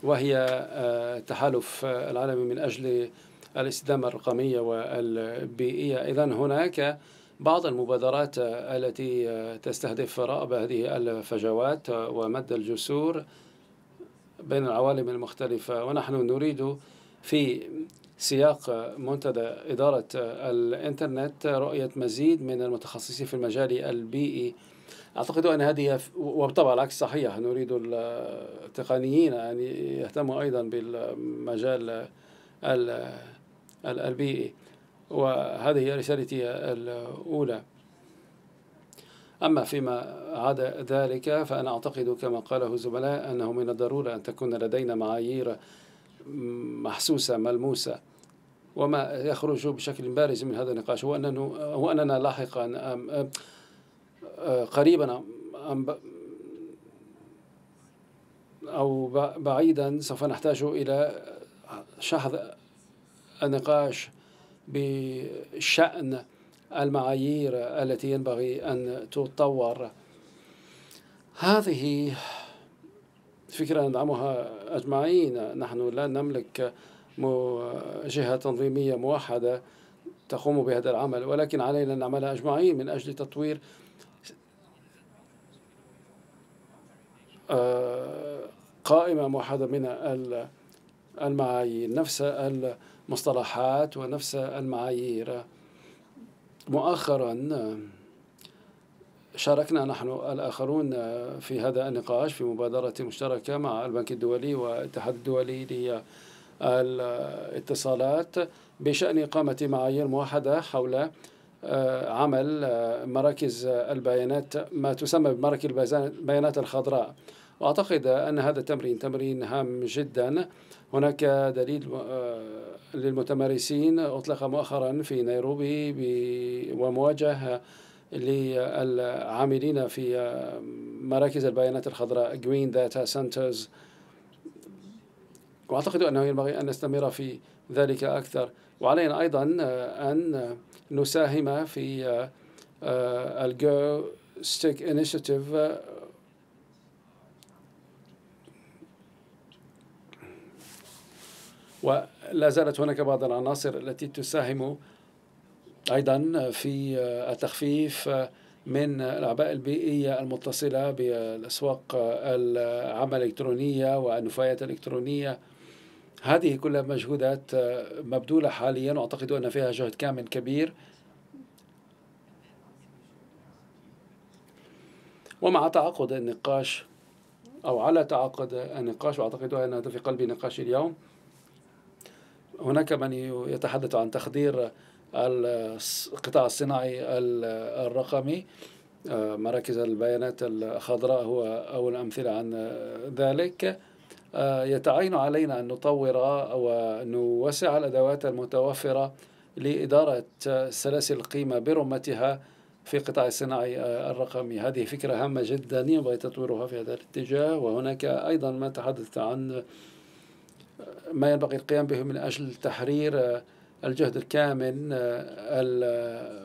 وهي آه، تحالف آه، العالمي من أجل الاستدامة الرقمية والبيئية إذا هناك بعض المبادرات التي آه، تستهدف رأب هذه الفجوات ومد الجسور بين العوالم المختلفة ونحن نريد في سياق منتدى إدارة الإنترنت رؤية مزيد من المتخصصين في المجال البيئي أعتقد أن هذه وبالطبع العكس صحيح نريد التقنيين أن يهتموا أيضا بالمجال البيئي وهذه هي رسالتي الأولى أما فيما عدا ذلك فأنا أعتقد كما قاله الزملاء أنه من الضرورة أن تكون لدينا معايير محسوسة ملموسة وما يخرج بشكل بارز من هذا النقاش هو أننا, هو أننا لاحقا قريبا أو بعيدا سوف نحتاج إلى شحذ النقاش بشأن المعايير التي ينبغي أن تطور هذه فكرة ندعمها أجمعين نحن لا نملك جهة تنظيمية موحدة تقوم بهذا العمل ولكن علينا أن نعمل أجمعين من أجل تطوير آه، قائمة موحدة من المعايير نفس المصطلحات ونفس المعايير مؤخرا شاركنا نحن الآخرون في هذا النقاش في مبادرة مشتركة مع البنك الدولي والاتحاد الدولي للاتصالات بشأن إقامة معايير موحدة حول آه، عمل آه، مراكز البيانات ما تسمى بمراكز البيانات الخضراء وأعتقد أن هذا التمرين تمرين هام جدا هناك دليل آه، للمتمارسين أطلق مؤخرا في نيروبي ومواجهة للعاملين في آه، مراكز البيانات الخضراء جرين داتا سنترز وأعتقد أنه ينبغي أن نستمر في ذلك أكثر وعلينا أيضا آه، أن نساهم في الجو ستيك انيشيتيف ولا زالت هناك بعض العناصر التي تساهم أيضا في التخفيف من الأعباء البيئية المتصلة بالأسواق العامة الإلكترونية والنفايات الإلكترونية هذه كلها مجهودات مبذولة حاليا وأعتقد أن فيها جهد كامل كبير ومع تعاقد النقاش أو على تعاقد النقاش وأعتقد أن هذا في قلب نقاش اليوم هناك من يتحدث عن تخدير القطاع الصناعي الرقمي آه، مراكز البيانات الخضراء هو أول أمثلة عن ذلك آه، يتعين علينا أن نطور ونوسع الأدوات المتوفرة لإدارة سلاسل القيمة برمتها في قطاع الصناعي آه، الرقمي هذه فكرة هامة جدا ينبغي تطويرها في هذا الاتجاه وهناك أيضا ما تحدثت عن ما ينبغي القيام به من أجل تحرير آه، الجهد الكامن آه،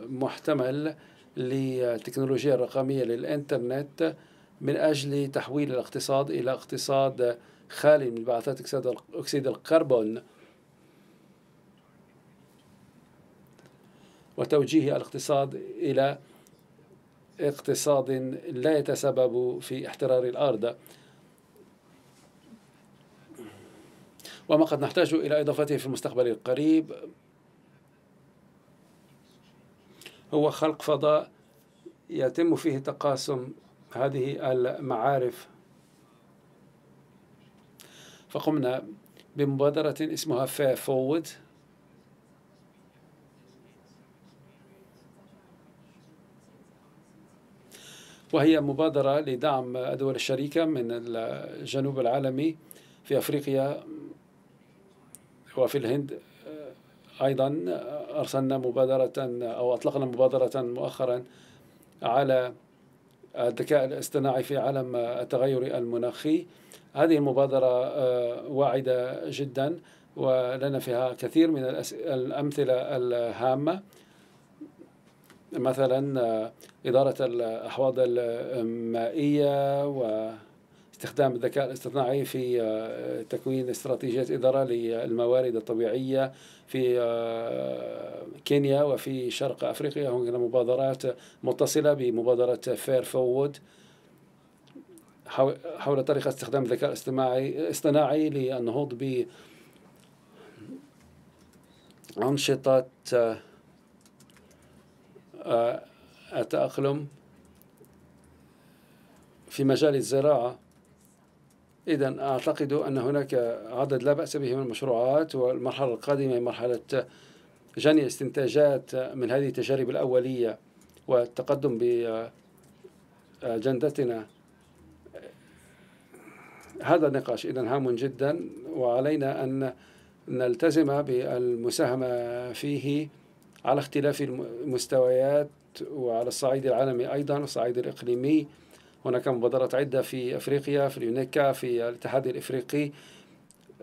المحتمل للتكنولوجيا الرقمية للإنترنت من أجل تحويل الاقتصاد إلى اقتصاد خالي من انبعاثات أكسيد الكربون وتوجيه الاقتصاد إلى اقتصاد لا يتسبب في احترار الأرض وما قد نحتاج إلى إضافته في المستقبل القريب هو خلق فضاء يتم فيه تقاسم هذه المعارف فقمنا بمبادرة اسمها Fair Forward وهي مبادرة لدعم الدول الشريكة من الجنوب العالمي في أفريقيا وفي الهند آه، أيضا آه، أرسلنا مبادرة آه، أو أطلقنا مبادرة مؤخرا على الذكاء الاصطناعي في عالم التغير المناخي هذه المبادرة واعدة جدا ولنا فيها كثير من الأمثلة الهامة مثلا إدارة الأحواض المائية و استخدام الذكاء الاصطناعي في آه، تكوين استراتيجيات إدارة للموارد الطبيعية في آه، كينيا وفي شرق أفريقيا هناك مبادرات متصلة بمبادرة فير فورد حول طريقة استخدام الذكاء الاصطناعي للنهوض بأنشطة آه، التأقلم في مجال الزراعة إذا أعتقد أن هناك عدد لا بأس به من المشروعات والمرحلة القادمة مرحلة جني استنتاجات من هذه التجارب الأولية والتقدم بأجندتنا هذا النقاش إذا هام جدا وعلينا أن نلتزم بالمساهمة فيه على اختلاف المستويات وعلى الصعيد العالمي أيضا والصعيد الإقليمي هناك مبادرات عدة في أفريقيا في اليونيكا في الاتحاد الإفريقي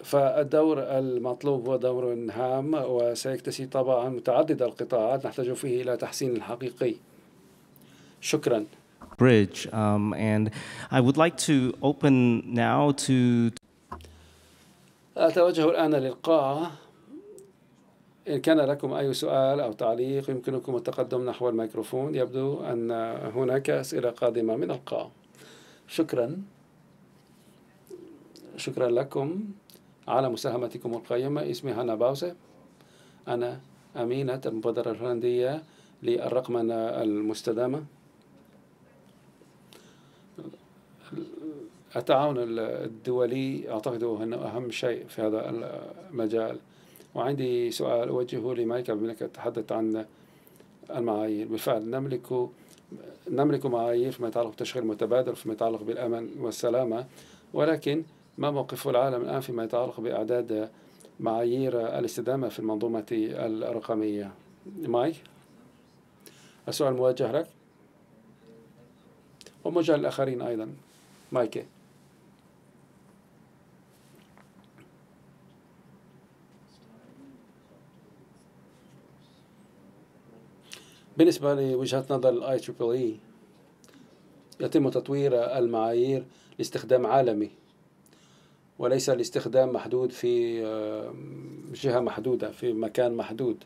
فالدور المطلوب هو دور هام وسيكتسي طبعا متعدد القطاعات نحتاج فيه إلى تحسين حقيقي شكرا Bridge um, and I would like to open now to أتوجه الآن للقاعة إن كان لكم أي سؤال أو تعليق يمكنكم التقدم نحو الميكروفون يبدو أن هناك أسئلة قادمة من القاع شكرا شكرا لكم على مساهمتكم القيمة اسمي هانا باوسة أنا أمينة المبادرة الهولندية للرقمنة المستدامة التعاون الدولي أعتقد أنه أهم شيء في هذا المجال وعندي سؤال أوجهه لمايك بما أنك تحدث عن المعايير بالفعل نملك نملك معايير فيما يتعلق بالتشغيل المتبادل فيما يتعلق بالأمن والسلامة ولكن ما موقف العالم الآن فيما يتعلق بإعداد معايير الاستدامة في المنظومة الرقمية مايك السؤال موجه لك وموجه للآخرين أيضا مايكي بالنسبة لوجهة نظر الاي تريبل اي يتم تطوير المعايير لاستخدام عالمي وليس الاستخدام محدود في جهة محدودة في مكان محدود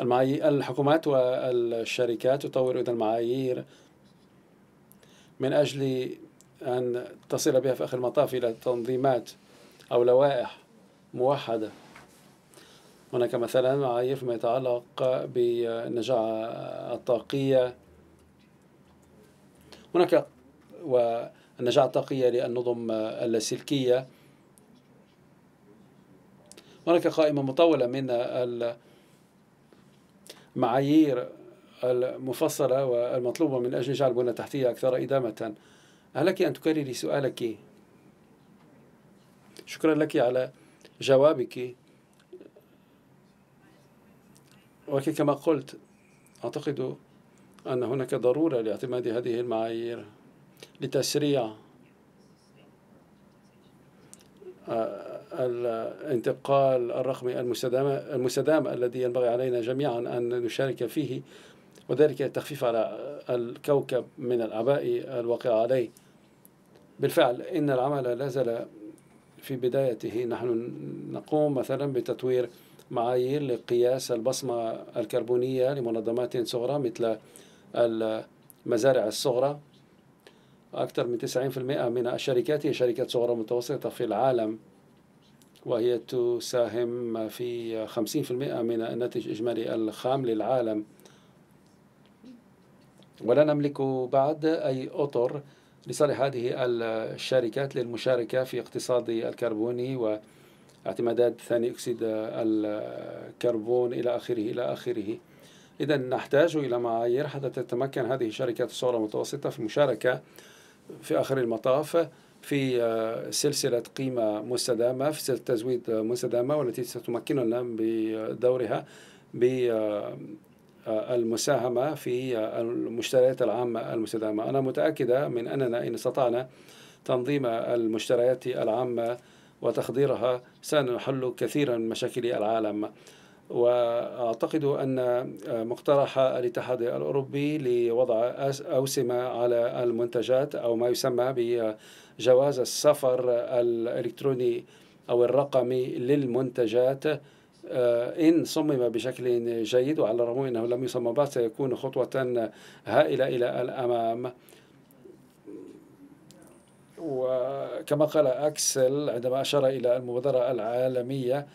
الحكومات والشركات تطور إذا المعايير من أجل أن تصل بها في آخر المطاف إلى تنظيمات أو لوائح موحدة هناك مثلا معايير فيما يتعلق بالنجاعة الطاقية هناك والنجاعة الطاقية للنظم اللاسلكية هناك قائمة مطولة من المعايير المفصلة والمطلوبة من أجل جعل البنى التحتية أكثر إدامة هل لك أن تكرري سؤالك؟ شكرا لك على جوابك ولكن كما قلت أعتقد أن هناك ضرورة لاعتماد هذه المعايير لتسريع آه، الانتقال الرقمي المستدام المستدام الذي ينبغي علينا جميعا أن نشارك فيه وذلك التخفيف على الكوكب من الأعباء الواقع عليه بالفعل إن العمل لا زال في بدايته نحن نقوم مثلا بتطوير معايير لقياس البصمة الكربونية لمنظمات صغرى مثل المزارع الصغرى أكثر من 90% من الشركات هي شركات صغرى متوسطة في العالم وهي تساهم في 50% من الناتج الإجمالي الخام للعالم ولا نملك بعد أي أطر لصالح هذه الشركات للمشاركة في اقتصاد الكربوني و اعتمادات ثاني أكسيد الكربون إلى آخره إلى آخره إذا نحتاج إلى معايير حتى تتمكن هذه الشركات الصغرى المتوسطه في المشاركة في آخر المطاف في آه، سلسلة قيمة مستدامة في سلسلة تزويد مستدامة والتي ستمكننا بدورها بالمساهمة آه، في آه، المشتريات العامة المستدامة أنا متأكدة من أننا إن استطعنا تنظيم المشتريات العامة وتخديرها سنحل كثيرا من مشاكل العالم واعتقد ان مقترح الاتحاد الاوروبي لوضع اوسمه على المنتجات او ما يسمى بجواز السفر الالكتروني او الرقمي للمنتجات آه، إن صمم بشكل جيد وعلى الرغم أنه لم يصمم بعد سيكون خطوة هائلة إلى الأمام وكما قال أكسل عندما أشار إلى المبادرة العالمية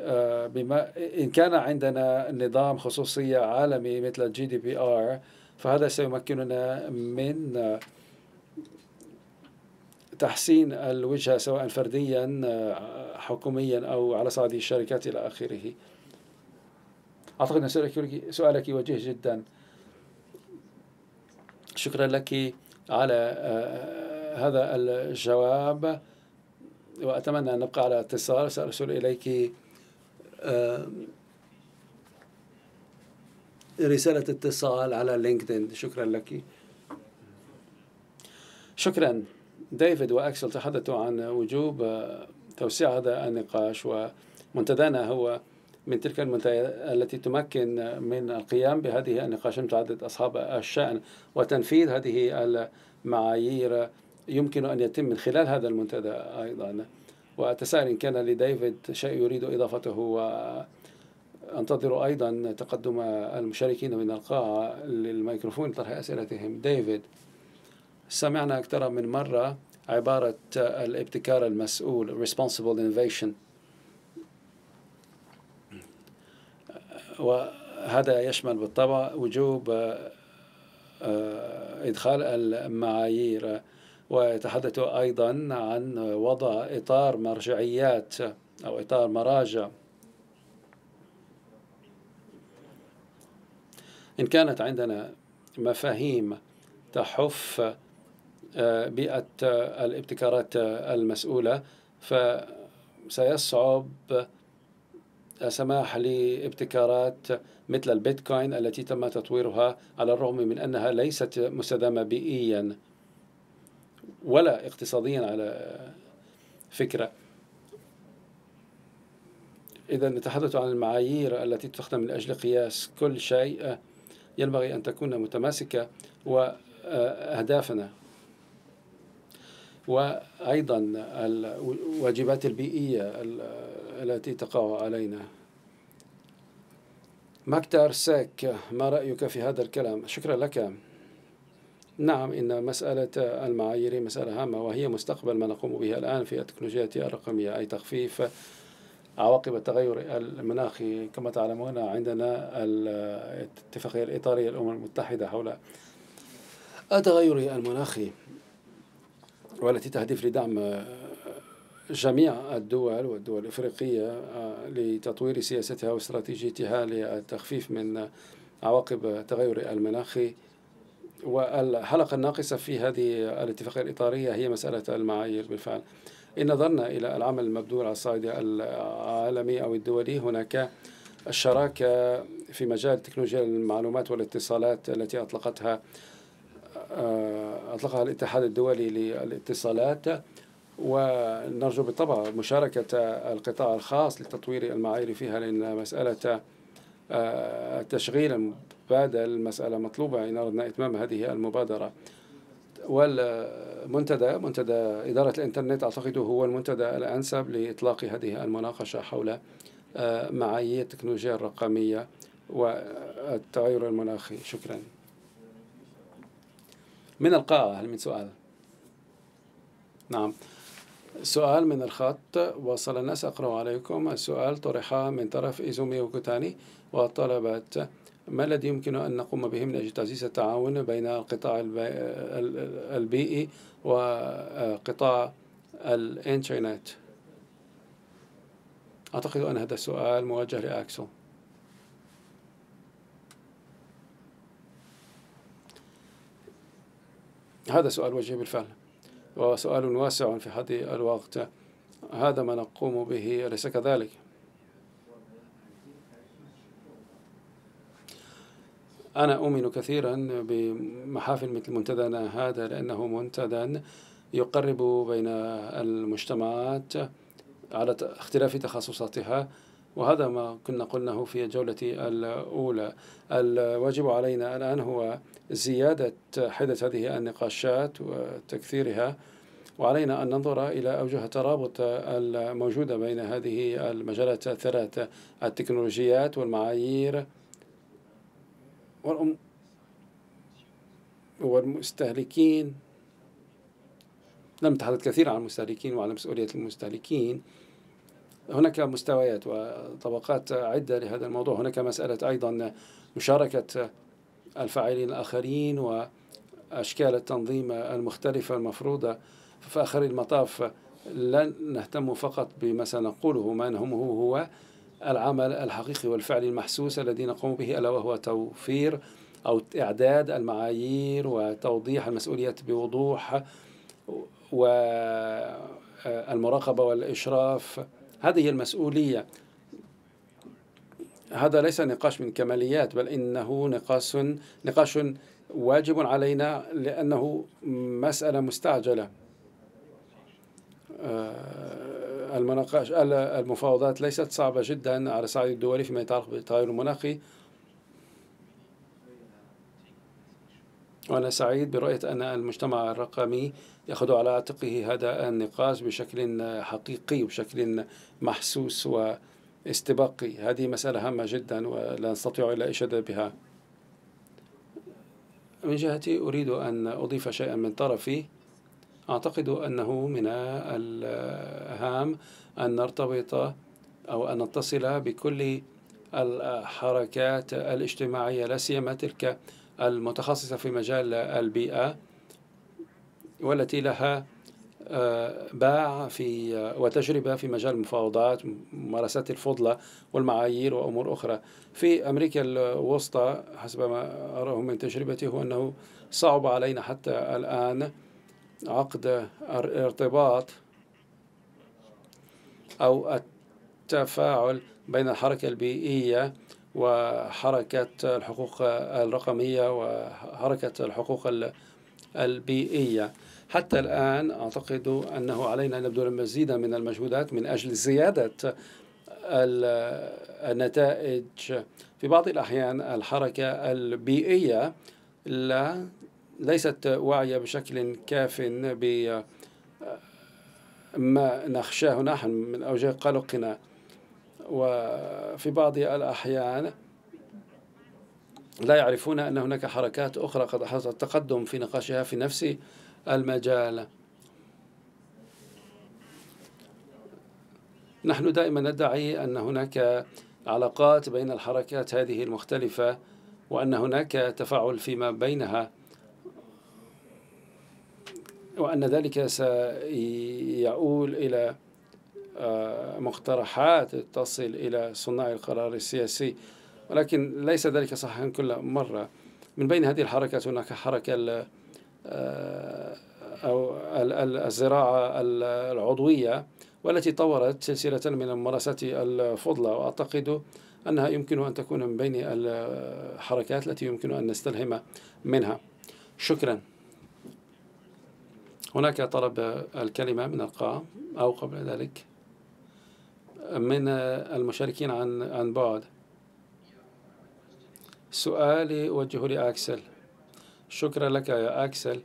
آه، بما إن كان عندنا نظام خصوصية عالمي مثل جي دي بي آر فهذا سيمكننا من تحسين الوجهة سواء فرديا آه، حكوميا أو على صعيد الشركات إلى آخره أعتقد أن سؤالك وجيه جدا شكرا لك على آه، هذا الجواب وأتمنى أن نبقى على اتصال سأرسل إليك آه، رسالة اتصال على لينكدين شكرا لك شكرا ديفيد وأكسل تحدثوا عن وجوب آه، توسيع هذا النقاش ومنتدانا هو من تلك المنتديات التي تمكن من القيام بهذه النقاشات متعدد أصحاب الشأن وتنفيذ هذه المعايير يمكن أن يتم من خلال هذا المنتدى أيضا وأتساءل إن كان لديفيد شيء يريد إضافته وأنتظر أيضا تقدم المشاركين من القاعة للميكروفون لطرح أسئلتهم ديفيد سمعنا أكثر من مرة عبارة الابتكار المسؤول responsible innovation وهذا يشمل بالطبع وجوب آه، إدخال المعايير ويتحدث أيضا عن وضع إطار مرجعيات أو إطار مراجع إن كانت عندنا مفاهيم تحف آه، بيئة الابتكارات المسؤولة فسيصعب السماح لابتكارات مثل البيتكوين التي تم تطويرها على الرغم من أنها ليست مستدامة بيئياً ولا اقتصاديا على فكرة إذا نتحدث عن المعايير التي تستخدم من أجل قياس كل شيء ينبغي أن تكون متماسكة وأهدافنا وأيضا الواجبات البيئية التي تقع علينا مكتار ساك ما رأيك في هذا الكلام شكرا لك نعم إن مسألة المعايير مسألة هامة وهي مستقبل ما نقوم به الآن في التكنولوجيات الرقمية أي تخفيف عواقب التغير المناخي كما تعلمون عندنا الاتفاقية الإطارية للأمم المتحدة حول التغير المناخي والتي تهدف لدعم جميع الدول والدول الإفريقية لتطوير سياستها واستراتيجيتها للتخفيف من عواقب التغير المناخي والحلقة الناقصة في هذه الاتفاقية الإطارية هي مسألة المعايير بالفعل إن نظرنا إلى العمل المبذول على الصعيد العالمي أو الدولي هناك الشراكة في مجال تكنولوجيا المعلومات والاتصالات التي أطلقتها آه، أطلقها الاتحاد الدولي للاتصالات ونرجو بالطبع مشاركة القطاع الخاص لتطوير المعايير فيها لأن مسألة التشغيل آه، بعد المسألة مطلوبة إن أردنا إتمام هذه المبادرة والمنتدى منتدى إدارة الإنترنت أعتقد هو المنتدى الأنسب لإطلاق هذه المناقشة حول آه، معايير التكنولوجيا الرقمية والتغير المناخي شكرا من القاعة هل من سؤال؟ نعم سؤال من الخط وصل الناس أقرأ عليكم السؤال طرح من طرف إيزومي وكوتاني وطلبت ما الذي يمكن أن نقوم به من أجل تعزيز التعاون بين القطاع البيئي وقطاع الإنترنت أعتقد أن هذا السؤال موجه لأكسو هذا سؤال وجهي بالفعل وسؤال واسع في هذه الوقت هذا ما نقوم به أليس كذلك؟ أنا أؤمن كثيرا بمحافل مثل منتدانا هذا لأنه منتدى يقرب بين المجتمعات على اختلاف تخصصاتها وهذا ما كنا قلناه في الجولة الأولى الواجب علينا الآن هو زيادة حدة هذه النقاشات وتكثيرها وعلينا أن ننظر إلى أوجه الترابط الموجودة بين هذه المجالات الثلاثة التكنولوجيات والمعايير والأم والمستهلكين لم تحدث كثيرا عن المستهلكين وعن مسؤولية المستهلكين هناك مستويات وطبقات عدة لهذا الموضوع هناك مسألة أيضا مشاركة الفاعلين الآخرين وأشكال التنظيم المختلفة المفروضة في آخر المطاف لن نهتم فقط بما سنقوله ما نهمه هو العمل الحقيقي والفعلي المحسوس الذي نقوم به ألا وهو توفير أو إعداد المعايير وتوضيح المسؤولية بوضوح والمراقبة آه، والإشراف هذه المسؤولية هذا ليس نقاش من كماليات بل إنه نقاش نقاش واجب علينا لأنه مسألة مستعجلة آه، المناقش المفاوضات ليست صعبة جدا على الصعيد الدولي فيما يتعلق بالتغير المناخي وأنا سعيد برؤية أن المجتمع الرقمي يأخذ على عاتقه هذا النقاش بشكل حقيقي وبشكل محسوس واستباقي هذه مسألة هامة جدا ولا نستطيع إلا إشادة بها من جهتي أريد أن أضيف شيئا من طرفي أعتقد أنه من الهام أن نرتبط أو أن نتصل بكل الحركات الاجتماعية لا سيما تلك المتخصصة في مجال البيئة والتي لها آه، باع في وتجربة في مجال المفاوضات ممارسات الفضلة والمعايير وأمور أخرى في أمريكا الوسطى حسب ما أراه من تجربتي هو أنه صعب علينا حتى الآن عقد ارتباط أو التفاعل بين الحركة البيئية وحركة الحقوق الرقمية وحركة الحقوق البيئية حتى الآن أعتقد أنه علينا أن نبذل المزيد من المجهودات من أجل زيادة النتائج في بعض الأحيان الحركة البيئية لا ليست واعية بشكل كاف بما نخشاه نحن من أوجه قلقنا وفي بعض الأحيان لا يعرفون أن هناك حركات أخرى قد حصل تقدم في نقاشها في نفس المجال نحن دائما ندعي أن هناك علاقات بين الحركات هذه المختلفة وأن هناك تفاعل فيما بينها وأن ذلك سيؤول إلى آه، مقترحات تصل إلى صناع القرار السياسي ولكن ليس ذلك صحيحا كل مرة من بين هذه الحركات هناك حركة آه، أو الزراعة العضوية والتي طورت سلسلة من الممارسات الفضلى وأعتقد أنها يمكن أن تكون من بين الحركات التي يمكن أن نستلهم منها شكراً هناك طلب الكلمة من القاعة أو قبل ذلك من المشاركين عن عن بعد سؤالي وجهه لأكسل شكرا لك يا أكسل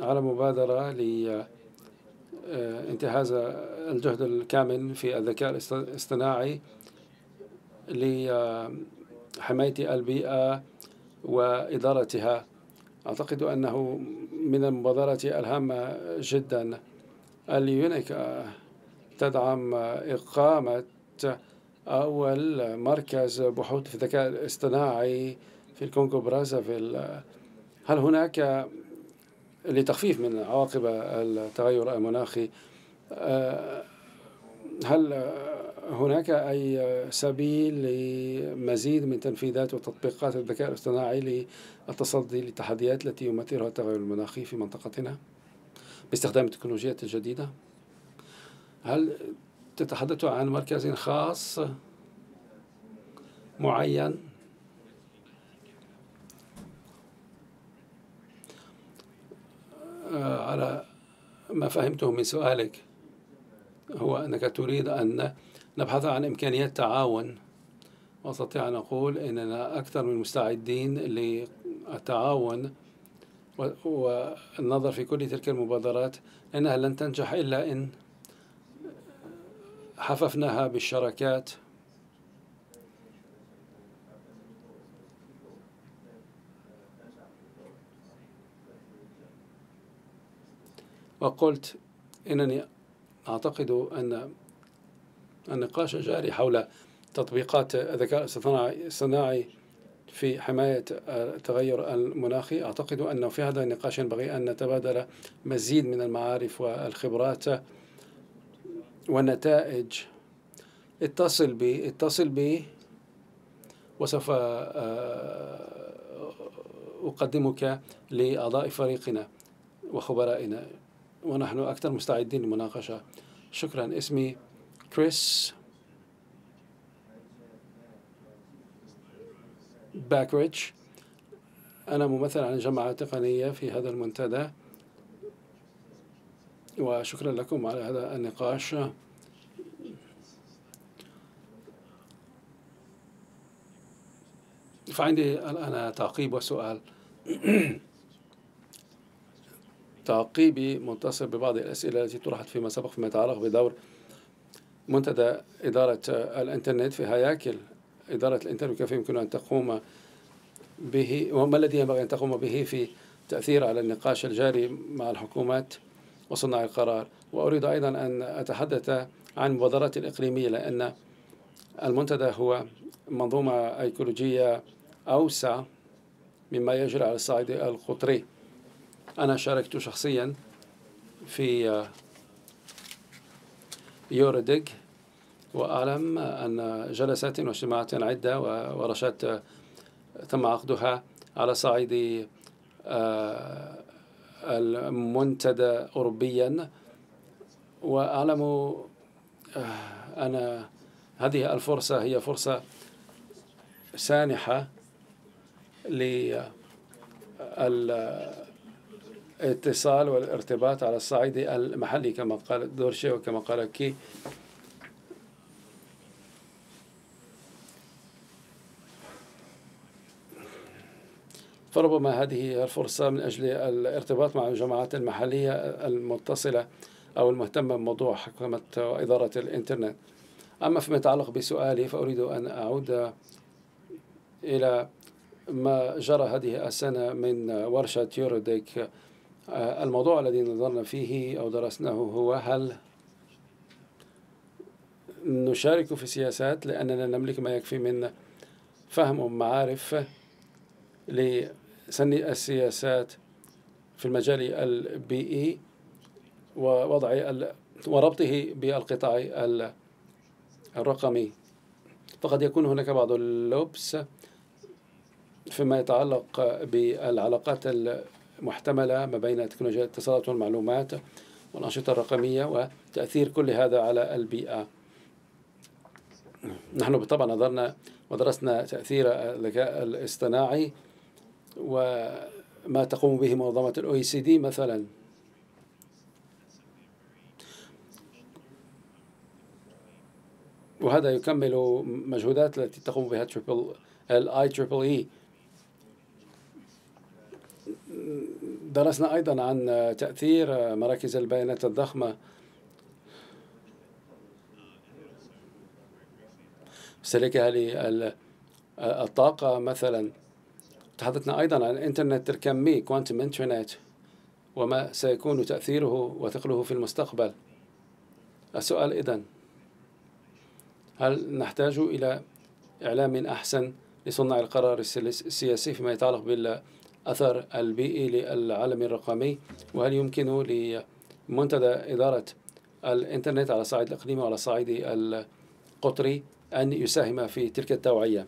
على مبادرة لانتهاز الجهد الكامل في الذكاء الاصطناعي لحماية البيئة وإدارتها أعتقد أنه من المبادرة الهامة جدا اليونيك تدعم إقامة أول مركز بحوث في الذكاء الاصطناعي في الكونغو برازافيل هل هناك لتخفيف من عواقب التغير المناخي أه، هل هناك أي سبيل لمزيد من تنفيذات وتطبيقات الذكاء الاصطناعي للتصدي للتحديات التي يمثلها التغير المناخي في منطقتنا باستخدام التكنولوجيات الجديدة؟ هل تتحدث عن مركز خاص معين آه، على ما فهمته من سؤالك هو أنك تريد أن نبحث عن إمكانيات تعاون وأستطيع أن أقول أننا أكثر من مستعدين للتعاون والنظر في كل تلك المبادرات لأنها لن تنجح إلا إن حففناها بالشراكات وقلت إنني أعتقد أن النقاش الجاري حول تطبيقات الذكاء الصناعي في حماية التغير المناخي أعتقد أنه في هذا النقاش ينبغي أن نتبادل مزيد من المعارف والخبرات والنتائج اتصل بي اتصل بي وسوف آه، أقدمك لأعضاء فريقنا وخبرائنا ونحن أكثر مستعدين للمناقشة شكرا اسمي Chris باكريتش أنا ممثل عن جامعة تقنية في هذا المنتدى وشكرا لكم على هذا النقاش فعندي الآن تعقيب وسؤال تعقيبي متصل ببعض الأسئلة التي طرحت فيما سبق فيما يتعلق بدور منتدى إدارة الإنترنت في هياكل إدارة الإنترنت كيف يمكن أن تقوم به وما الذي ينبغي أن تقوم به في تأثير على النقاش الجاري مع الحكومات وصناع القرار وأريد أيضا أن أتحدث عن المبادرات الإقليمية لأن المنتدى هو منظومة أيكولوجية أوسع مما يجري على الصعيد القطري أنا شاركت شخصيا في يورديك وأعلم أن جلسات واجتماعات عدة وورشات تم عقدها على صعيد آه، المنتدى أوروبيا وأعلم آه، أن هذه الفرصة هي فرصة سانحة لل الاتصال والارتباط على الصعيد المحلي كما قال دورشي وكما قال كي فربما هذه الفرصة من أجل الارتباط مع الجماعات المحلية المتصلة أو المهتمة بموضوع حكومة وإدارة الإنترنت أما فيما يتعلق بسؤالي فأريد أن أعود إلى ما جرى هذه السنة من ورشة يوروديك آه، الموضوع الذي نظرنا فيه أو درسناه هو هل نشارك في السياسات لأننا نملك ما يكفي من فهم ومعارف لسن السياسات في المجال البيئي e ووضع وربطه بالقطاع الرقمي فقد يكون هناك بعض اللبس فيما يتعلق بالعلاقات محتملة ما بين تكنولوجيا الاتصالات والمعلومات والأنشطة الرقمية وتأثير كل هذا على البيئة نحن بالطبع نظرنا ودرسنا تأثير الذكاء الاصطناعي وما تقوم به منظمة الاو سي دي مثلا وهذا يكمل مجهودات التي تقوم بها تريبل الاي تريبل اي درسنا أيضا عن تأثير مراكز البيانات الضخمة سلكها للطاقة مثلا تحدثنا أيضا عن الإنترنت الكمي كوانتم إنترنت وما سيكون تأثيره وثقله في المستقبل السؤال اذا هل نحتاج إلى إعلام أحسن لصنع القرار السياسي فيما يتعلق بال أثر البيئي للعالم الرقمي وهل يمكن لمنتدى إدارة الإنترنت على الصعيد الإقليمي وعلى الصعيد القطري أن يساهم في تلك التوعية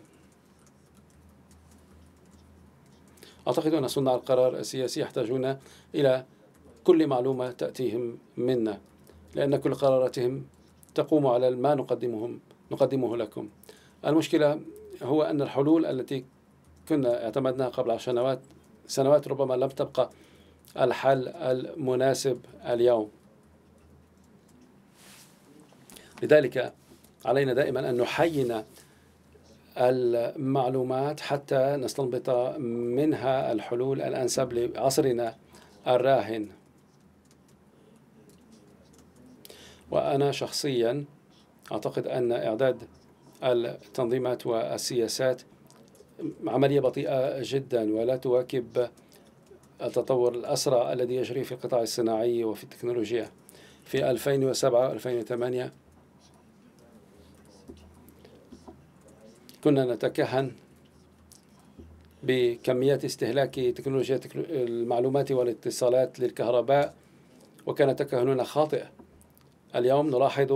أعتقد أن صناع القرار السياسي يحتاجون إلى كل معلومة تأتيهم منا لأن كل قراراتهم تقوم على ما نقدمهم نقدمه لكم المشكلة هو أن الحلول التي كنا اعتمدناها قبل عشر سنوات سنوات ربما لم تبقى الحل المناسب اليوم لذلك علينا دائما أن نحين المعلومات حتى نستنبط منها الحلول الأنسب لعصرنا الراهن وأنا شخصيا أعتقد أن إعداد التنظيمات والسياسات عملية بطيئة جدا ولا تواكب التطور الأسرع الذي يجري في القطاع الصناعي وفي التكنولوجيا في 2007 2008 كنا نتكهن بكميات استهلاك تكنولوجيا المعلومات والاتصالات للكهرباء وكان تكهننا خاطئ اليوم نلاحظ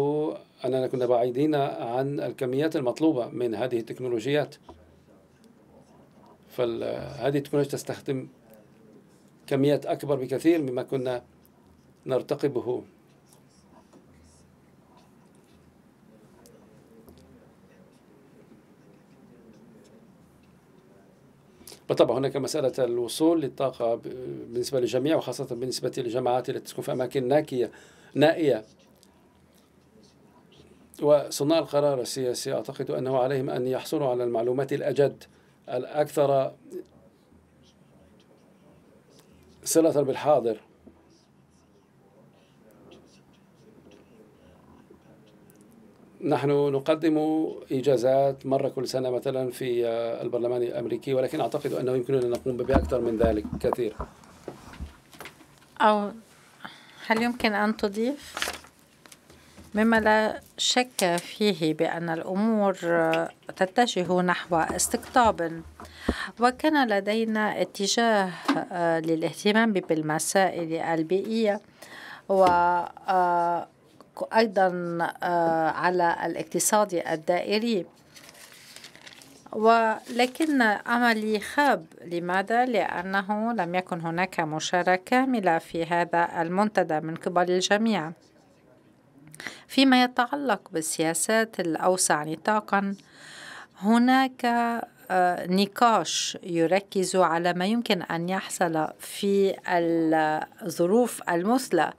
أننا كنا بعيدين عن الكميات المطلوبة من هذه التكنولوجيات فهذه التكنولوجيا تستخدم كميات أكبر بكثير مما كنا نرتقبه وطبعا هناك مسألة الوصول للطاقة بالنسبة للجميع وخاصة بالنسبة للجماعات التي تسكن في أماكن ناكية نائية وصناع القرار السياسي أعتقد أنه عليهم أن يحصلوا على المعلومات الأجد الأكثر صلة بالحاضر نحن نقدم إجازات مرة كل سنة مثلا في البرلمان الأمريكي ولكن أعتقد أنه يمكننا أن نقوم بأكثر من ذلك كثير أو هل يمكن أن تضيف؟ مما لا شك فيه بأن الأمور تتجه نحو استقطاب وكان لدينا اتجاه آه، للاهتمام بالمسائل البيئية وأيضا آه، آه، على الاقتصاد الدائري ولكن أملي خاب لماذا؟ لأنه لم يكن هناك مشاركة كاملة في هذا المنتدى من قبل الجميع فيما يتعلق بالسياسات الأوسع نطاقا هناك آه، نقاش يركز على ما يمكن أن يحصل في الظروف المثلى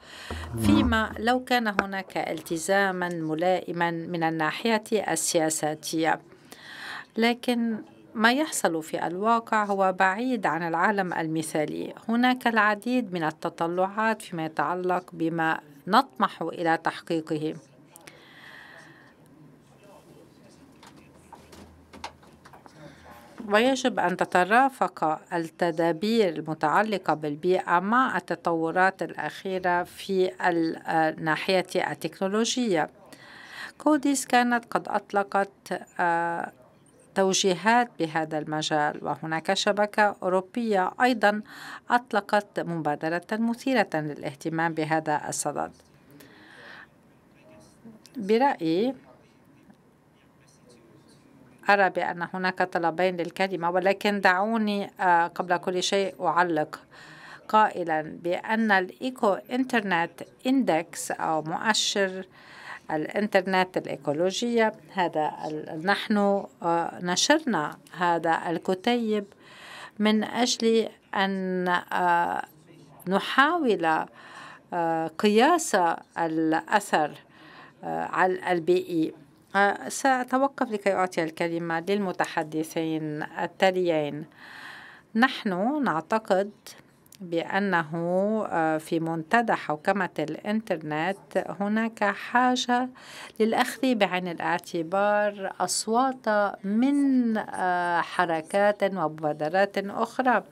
فيما لو كان هناك التزاما ملائما من الناحية السياساتية لكن ما يحصل في الواقع هو بعيد عن العالم المثالي هناك العديد من التطلعات فيما يتعلق بما نطمح إلى تحقيقه ويجب أن تترافق التدابير المتعلقة بالبيئة مع التطورات الأخيرة في الناحية التكنولوجية كوديس كانت قد أطلقت آه، توجيهات بهذا المجال وهناك شبكة أوروبية أيضا أطلقت مبادرة مثيرة للاهتمام بهذا الصدد برأيي أرى بأن هناك طلبين للكلمة ولكن دعوني آه، قبل كل شيء أعلق قائلا بأن الإيكو إنترنت إندكس أو مؤشر الإنترنت الإيكولوجية هذا نحن آه، نشرنا هذا الكتيب من أجل أن آه، نحاول آه، قياس الأثر على البيئي سأتوقف لكي أعطي الكلمة للمتحدثين التاليين نحن نعتقد بأنه آه، في منتدى حوكمة الإنترنت هناك حاجة للأخذ بعين الاعتبار أصوات من آه، حركات ومبادرات أخرى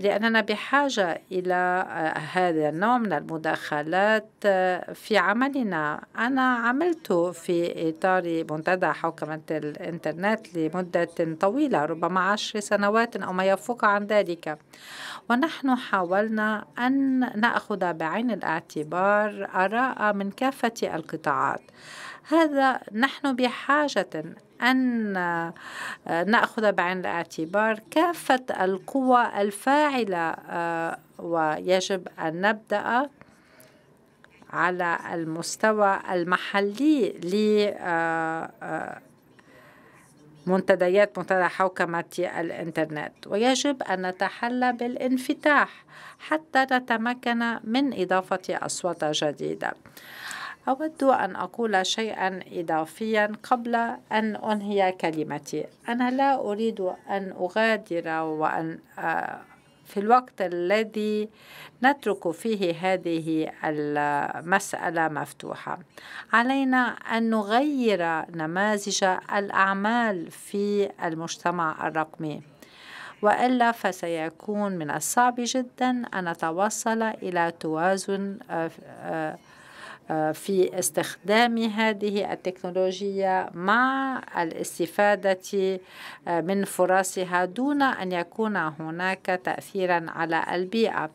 لأننا بحاجة إلى آه، هذا النوع من المداخلات آه، في عملنا أنا عملت في إطار منتدى حوكمة الإنترنت لمدة طويلة ربما عشر سنوات أو ما يفوق عن ذلك ونحن حاولنا أن نأخذ بعين الاعتبار آراء من كافة القطاعات هذا نحن بحاجة أن آه، نأخذ بعين الاعتبار كافة القوى الفاعلة آه، ويجب أن نبدأ على المستوى المحلي ل آه، منتديات منتدى حوكمة الإنترنت ويجب أن نتحلى بالانفتاح حتى نتمكن من إضافة أصوات جديدة أود أن أقول شيئا إضافيا قبل أن أنهي كلمتي أنا لا أريد أن أغادر وأن آه، في الوقت الذي نترك فيه هذه المسألة مفتوحة علينا أن نغير نماذج الأعمال في المجتمع الرقمي والا فسيكون من الصعب جدا ان نتوصل الى توازن آه، آه، في استخدام هذه التكنولوجيا مع الاستفادة آه، من فرصها دون أن يكون هناك تأثيرا على البيئة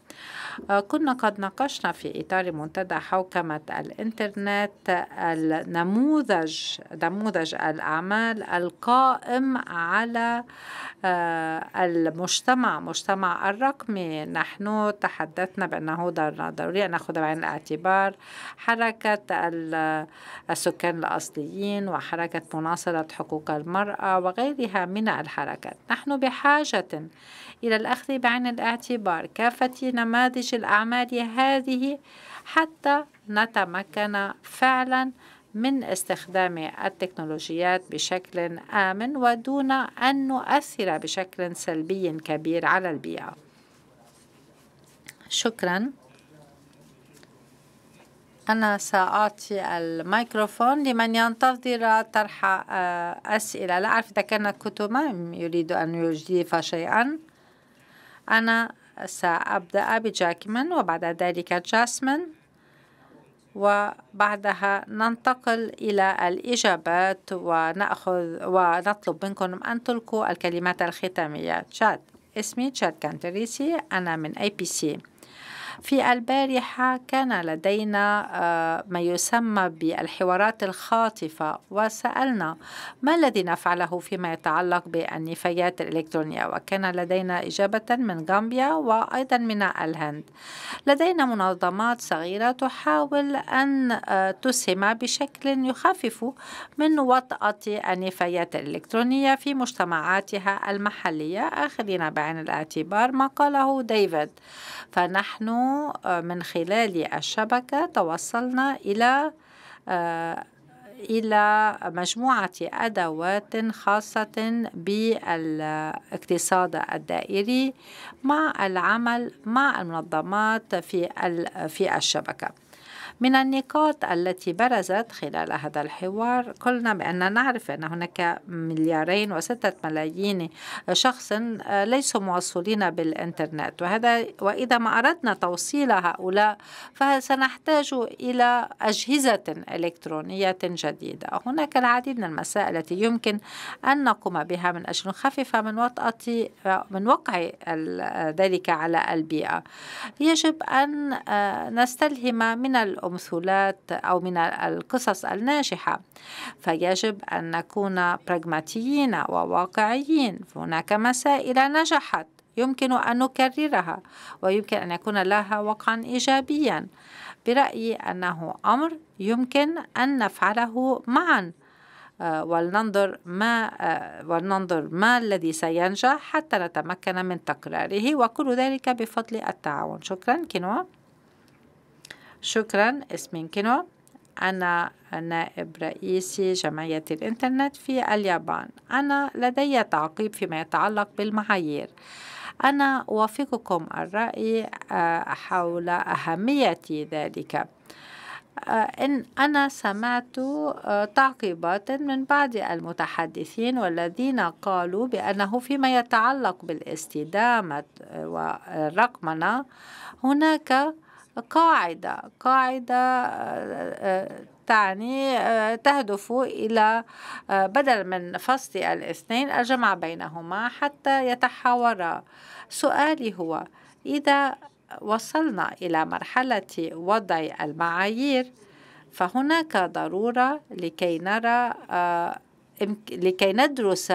آه، كنا قد ناقشنا في إطار منتدى حوكمة الإنترنت النموذج نموذج الأعمال القائم على آه، المجتمع مجتمع الرقمي نحن تحدثنا بأنه ضروري أن نأخذ بعين الاعتبار حرة حركة السكان الأصليين وحركة مناصرة حقوق المرأة وغيرها من الحركات نحن بحاجة إلى الأخذ بعين الاعتبار كافة نماذج الأعمال هذه حتى نتمكن فعلا من استخدام التكنولوجيات بشكل آمن ودون أن نؤثر بشكل سلبي كبير على البيئة شكراً أنا سأعطي الميكروفون لمن ينتظر طرح آه، أسئلة لا أعرف إذا كان كتما يريد أن يضيف شيئا أنا سأبدأ بجاكمان وبعد ذلك جاسمن وبعدها ننتقل إلى الإجابات ونأخذ ونطلب منكم أن تلقوا الكلمات الختامية تشاد اسمي تشاد كانتريسي أنا من أي بي سي في البارحة كان لدينا آه، ما يسمى بالحوارات الخاطفة وسألنا ما الذي نفعله فيما يتعلق بالنفايات الإلكترونية وكان لدينا إجابة من غامبيا وأيضا من الهند لدينا منظمات صغيرة تحاول أن آه، تسهم بشكل يخفف من وطأة النفايات الإلكترونية في مجتمعاتها المحلية آخذين بعين الاعتبار ما قاله ديفيد فنحن آه، من خلال الشبكة توصلنا إلى آه، إلى مجموعة أدوات خاصة بالاقتصاد الدائري مع العمل مع المنظمات في في الشبكة من النقاط التي برزت خلال هذا الحوار قلنا بأن نعرف أن هناك مليارين وستة ملايين شخص آه، ليسوا موصولين بالإنترنت وهذا وإذا ما أردنا توصيل هؤلاء فسنحتاج إلى أجهزة إلكترونية جديدة هناك العديد من المسائل التي يمكن أن نقوم بها من أجل نخفف من وطأة آه، من وقع آه، ذلك على البيئة يجب أن نستلهم من الأمور الأمثلات أو من القصص الناجحة فيجب أن نكون براغماتيين وواقعيين هناك مسائل نجحت يمكن أن نكررها ويمكن أن يكون لها وقعا إيجابيا برأيي أنه أمر يمكن أن نفعله معا آه، ولننظر ما آه، ولننظر ما الذي سينجح حتى نتمكن من تكراره وكل ذلك بفضل التعاون شكرا كينوا شكرا اسمي كينو أنا نائب رئيسي جمعية الإنترنت في اليابان أنا لدي تعقيب فيما يتعلق بالمعايير أنا أوافقكم الرأي آه، حول أهمية ذلك آه، إن أنا سمعت آه، تعقيبات من بعض المتحدثين والذين قالوا بأنه فيما يتعلق بالاستدامة والرقمنة هناك قاعدة قاعدة آه، آه، تعني آه، تهدف إلى بدل من فصل الاثنين الجمع بينهما حتى يتحاورا سؤالي هو إذا وصلنا إلى مرحلة وضع المعايير فهناك ضرورة لكي نرى لكي ندرس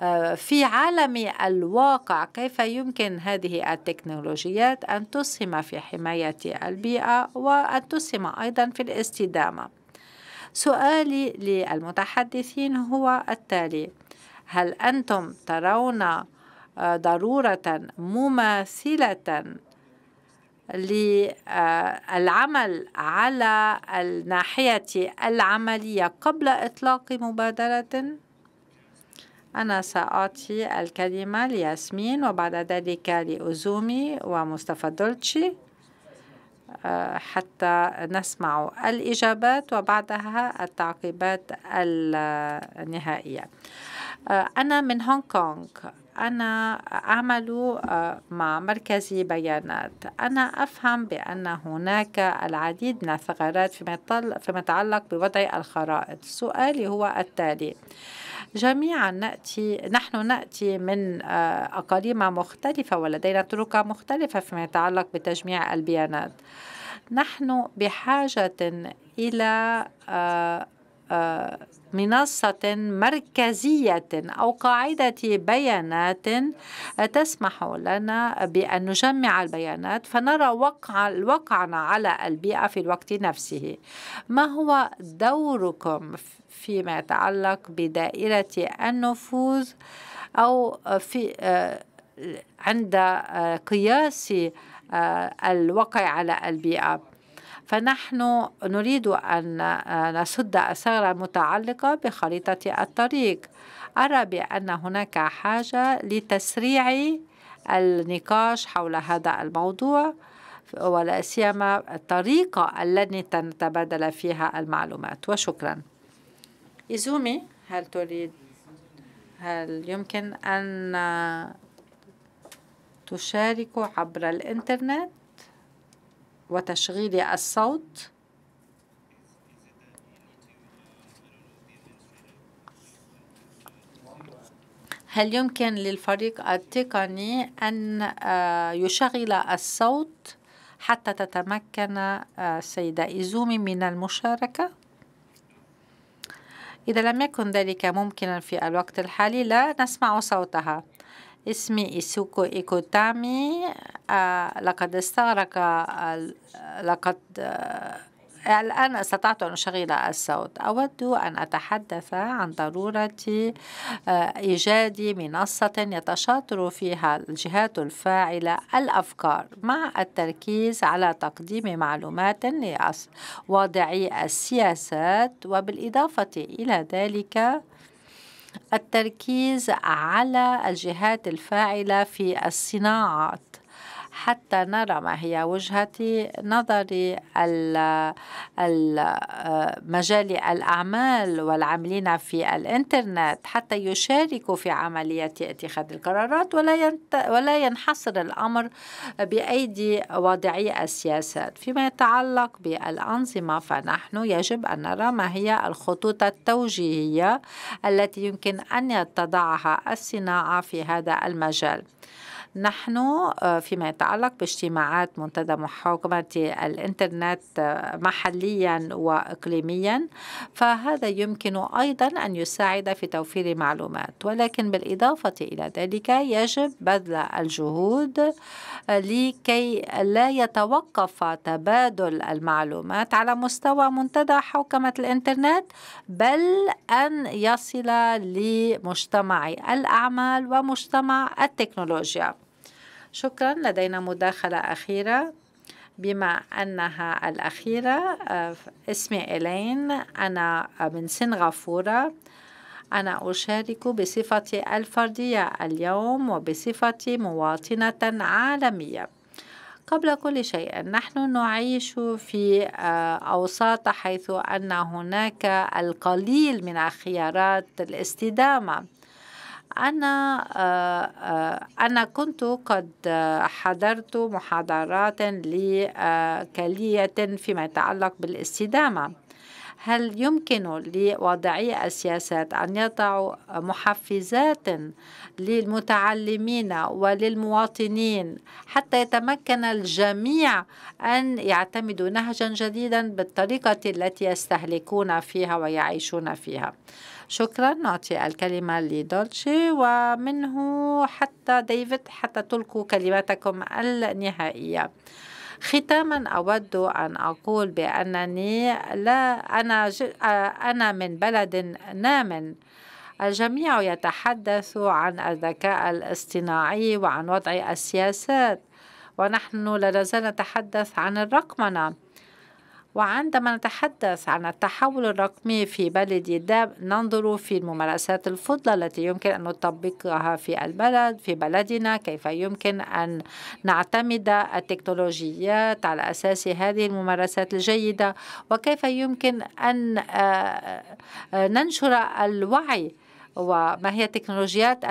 آه، في عالم الواقع كيف يمكن هذه التكنولوجيات أن تسهم في حماية البيئة وأن تسهم أيضا في الاستدامة سؤالي للمتحدثين هو التالي هل أنتم ترون آه، ضرورة مماثلة للعمل على الناحية العملية قبل إطلاق مبادرة أنا سأعطي الكلمة لياسمين وبعد ذلك لأزومي ومصطفى دولتشي آه، حتى نسمع الإجابات وبعدها التعقيبات النهائية آه، أنا من هونغ كونغ أنا أعمل آه، مع مركز بيانات أنا أفهم بأن هناك العديد من الثغرات فيما يتعلق بوضع الخرائط سؤالي هو التالي جميعا نأتي نحن نأتي من آه، أقاليم مختلفة ولدينا طرق مختلفة فيما يتعلق بتجميع البيانات نحن بحاجة إلى آه، آه، منصة مركزية أو قاعدة بيانات تسمح لنا بأن نجمع البيانات فنرى وقع وقعنا على البيئة في الوقت نفسه ما هو دوركم في فيما يتعلق بدائرة النفوذ أو في آه، عند آه، قياس آه، الوقع على البيئة فنحن نريد أن نسد الثغرة المتعلقة بخريطة الطريق أرى بأن هناك حاجة لتسريع النقاش حول هذا الموضوع ولا سيما الطريقة التي نتبادل فيها المعلومات وشكراً إيزومي هل تريد هل يمكن أن تشارك عبر الإنترنت وتشغيل الصوت هل يمكن للفريق التقني أن آه، يشغل الصوت حتى تتمكن السيدة آه، إيزومي من المشاركة؟ إذا لم يكن ذلك ممكنا في الوقت الحالي لا نسمع صوتها اسمي إيسوكو إيكوتامي آه لقد استغرق لقد آه الآن استطعت أن أشغل الصوت أود أن أتحدث عن ضرورة آه، إيجاد منصة يتشاطر فيها الجهات الفاعلة الأفكار مع التركيز على تقديم معلومات لواضعي السياسات وبالإضافة إلى ذلك التركيز على الجهات الفاعلة في الصناعات حتى نرى ما هي وجهة نظري مجال الأعمال والعاملين في الإنترنت حتى يشاركوا في عملية اتخاذ القرارات ولا ولا ينحصر الأمر بأيدي واضعي السياسات فيما يتعلق بالأنظمة فنحن يجب أن نرى ما هي الخطوط التوجيهية التي يمكن أن تضعها الصناعة في هذا المجال نحن آه، فيما يتعلق باجتماعات منتدى محاكمة الإنترنت آه، محليا وإقليميا فهذا يمكن أيضا أن يساعد في توفير معلومات ولكن بالإضافة إلى ذلك يجب بذل الجهود آه، لكي لا يتوقف تبادل المعلومات على مستوى منتدى حوكمة الإنترنت بل أن يصل لمجتمع الأعمال ومجتمع التكنولوجيا شكرا لدينا مداخلة أخيرة بما أنها الأخيرة آه، اسمي إلين أنا من سنغافورة أنا أشارك بصفتي الفردية اليوم وبصفتي مواطنة عالمية قبل كل شيء نحن نعيش في آه، أوساط حيث أن هناك القليل من خيارات الاستدامة أنا آه، آه، أنا كنت قد حضرت محاضرات لكلية فيما يتعلق بالاستدامة هل يمكن لوضعي السياسات أن يضعوا محفزات للمتعلمين وللمواطنين حتى يتمكن الجميع أن يعتمدوا نهجا جديدا بالطريقة التي يستهلكون فيها ويعيشون فيها؟ شكرا نعطي الكلمة لدولتشي ومنه حتى ديفيد حتى تلقوا كلماتكم النهائية ختاما أود أن أقول بأنني لا أنا أنا من بلد نام الجميع يتحدث عن الذكاء الاصطناعي وعن وضع السياسات ونحن لا نزال نتحدث عن الرقمنة وعندما نتحدث عن التحول الرقمي في بلدي داب ننظر في الممارسات الفضلى التي يمكن أن نطبقها في البلد في بلدنا كيف يمكن أن نعتمد التكنولوجيات على أساس هذه الممارسات الجيدة وكيف يمكن أن آه، آه، ننشر الوعي وما هي التكنولوجيات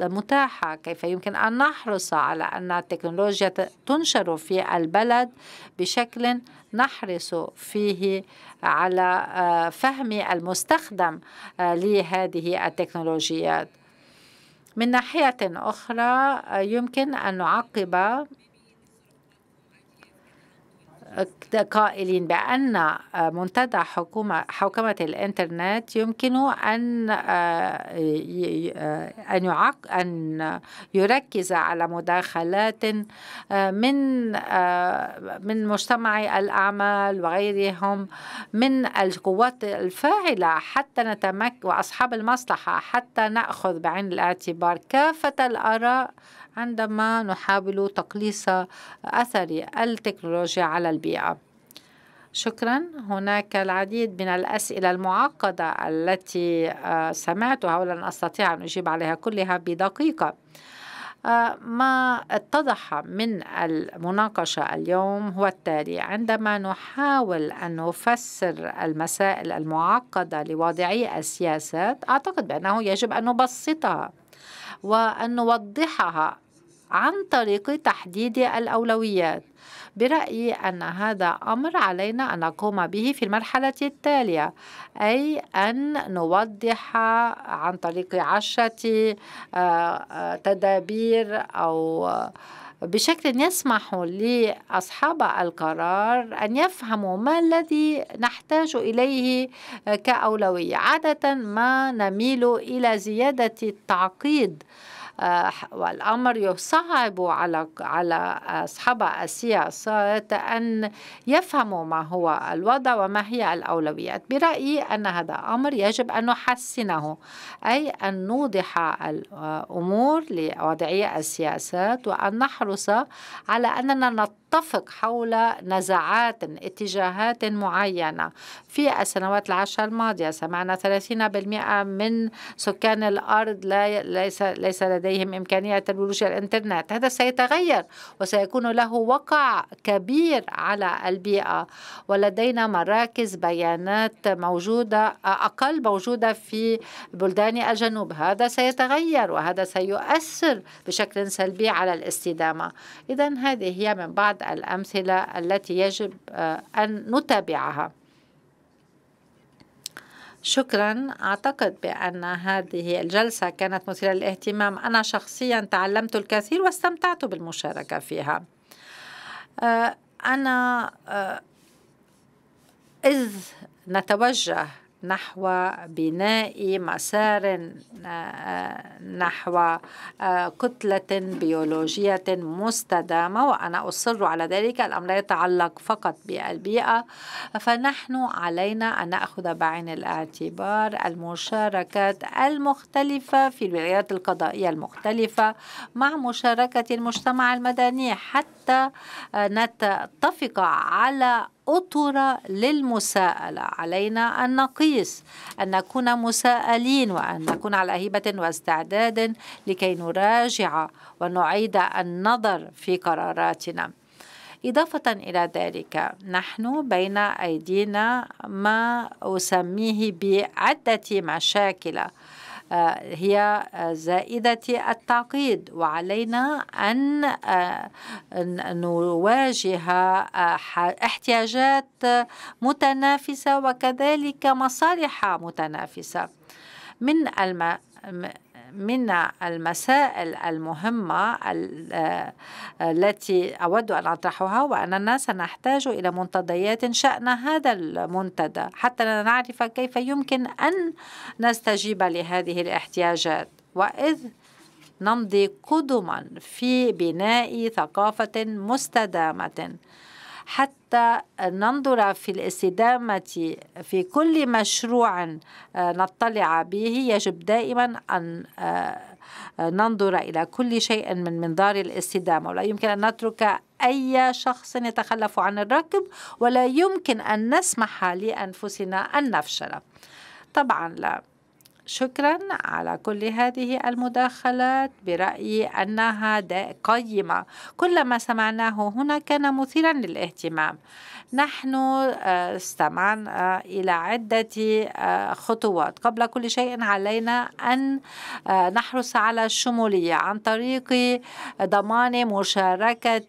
المتاحة كيف يمكن أن نحرص على أن التكنولوجيا تنشر في البلد بشكل نحرص فيه على آه، فهم المستخدم آه، لهذه التكنولوجيات من ناحية أخرى آه، يمكن أن نعقب قائلين بأن آه، منتدى حكومة حوكمة الإنترنت يمكن أن آه، آه، أن يعق أن يركز على مداخلات من من مجتمع الأعمال وغيرهم من القوات الفاعلة حتى نتمكن وأصحاب المصلحة حتى نأخذ بعين الاعتبار كافة الآراء عندما نحاول تقليص أثر التكنولوجيا على البيئة شكرا هناك العديد من الأسئلة المعقدة التي آه، سمعتها ولن أستطيع أن أجيب عليها كلها بدقيقة آه، ما اتضح من المناقشة اليوم هو التالي عندما نحاول أن نفسر المسائل المعقدة لواضعي السياسات أعتقد بأنه يجب أن نبسطها وأن نوضحها عن طريق تحديد الأولويات برأيي أن هذا أمر علينا أن نقوم به في المرحلة التالية أي أن نوضح عن طريق عشرة آه، آه، تدابير أو آه، بشكل يسمح لأصحاب القرار أن يفهموا ما الذي نحتاج إليه كأولوية عادة ما نميل إلى زيادة التعقيد آه، والأمر يصعب على على أصحاب السياسات أن يفهموا ما هو الوضع وما هي الأولويات برأيي أن هذا أمر يجب أن نحسنه أي أن نوضح الأمور لوضعيه السياسات وأن نحرص على أننا نطلع تتفق حول نزعات اتجاهات معينة في السنوات العشر الماضية سمعنا 30% من سكان الأرض لا ليس, ليس لديهم إمكانية تكنولوجيا الإنترنت هذا سيتغير وسيكون له وقع كبير على البيئة ولدينا مراكز بيانات موجودة أقل موجودة في بلدان الجنوب هذا سيتغير وهذا سيؤثر بشكل سلبي على الاستدامة إذا هذه هي من بعض أحد الأمثلة التي يجب آه، أن نتابعها شكرا أعتقد بأن هذه الجلسة كانت مثيرة للاهتمام أنا شخصيا تعلمت الكثير واستمتعت بالمشاركة فيها آه، أنا آه، إذ نتوجه نحو بناء مسار آه، نحو آه، كتلة بيولوجية مستدامة وأنا أصر على ذلك الأمر لا يتعلق فقط بالبيئة فنحن علينا أن نأخذ بعين الاعتبار المشاركات المختلفة في الولايات القضائية المختلفة مع مشاركة المجتمع المدني حتى آه، نتفق على أطر للمساءلة علينا أن نقيس أن نكون مساءلين وأن نكون على هيبة واستعداد لكي نراجع ونعيد النظر في قراراتنا إضافة إلى ذلك نحن بين أيدينا ما أسميه بعدة مشاكل آه، هي آه، زائدة التعقيد وعلينا أن آه، نواجه احتياجات متنافسة وكذلك مصالح متنافسة من الم... من المسائل المهمة آه، التي أود أن أطرحها وأننا سنحتاج إلى منتديات شأن هذا المنتدى حتى نعرف كيف يمكن أن نستجيب لهذه الاحتياجات وإذ نمضي قدما في بناء ثقافة مستدامة حتى ننظر في الاستدامة في كل مشروع آه، نطلع به يجب دائما أن آه، ننظر إلى كل شيء من منظار الاستدامة ولا يمكن أن نترك أي شخص يتخلف عن الركب ولا يمكن أن نسمح لأنفسنا أن نفشل طبعا لا شكرا على كل هذه المداخلات برأيي أنها قيمة كل ما سمعناه هنا كان مثيرا للاهتمام نحن آه، استمعنا آه، إلى عدة آه، خطوات قبل كل شيء علينا أن نحرص على الشمولية عن طريق ضمان مشاركة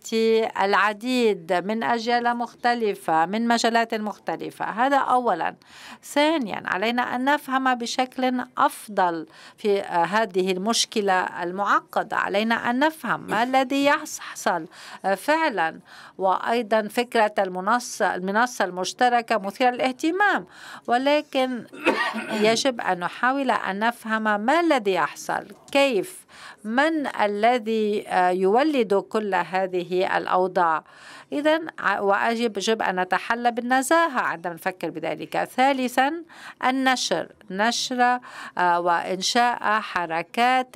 العديد من أجيال مختلفة من مجالات مختلفة هذا أولا ثانيا علينا أن نفهم بشكل أفضل في آه، هذه المشكلة المعقدة علينا أن نفهم ما الذي يحصل آه، فعلا وأيضا فكرة المنصة, المنصة المشتركة مثيرة للاهتمام ولكن <coughs> يجب أن نحاول أن نفهم ما الذي يحصل كيف من الذي آه، يولد كل هذه الأوضاع إذا ويجب أن نتحلى بالنزاهة عندما نفكر بذلك ثالثا النشر نشر آه، وإنشاء حركات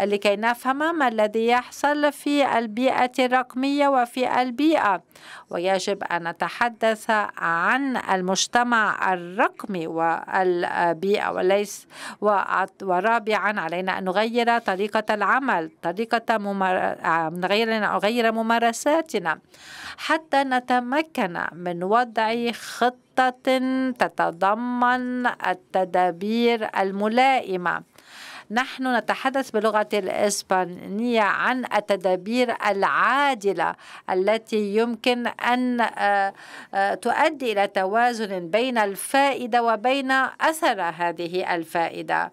لكي نفهم ما الذي يحصل في البيئة الرقمية وفي البيئة ويجب أن نتحدث عن المجتمع الرقمي والبيئة وليس ورابعا علينا أن نغير طريقة العمل طريقة ممار... آه، نغير نغير ممارساتنا حتى نتمكن من وضع خطة تتضمن التدابير الملائمة نحن نتحدث بلغة الإسبانية عن التدابير العادلة التي يمكن أن آه، آه، تؤدي إلى توازن بين الفائدة وبين أثر هذه الفائدة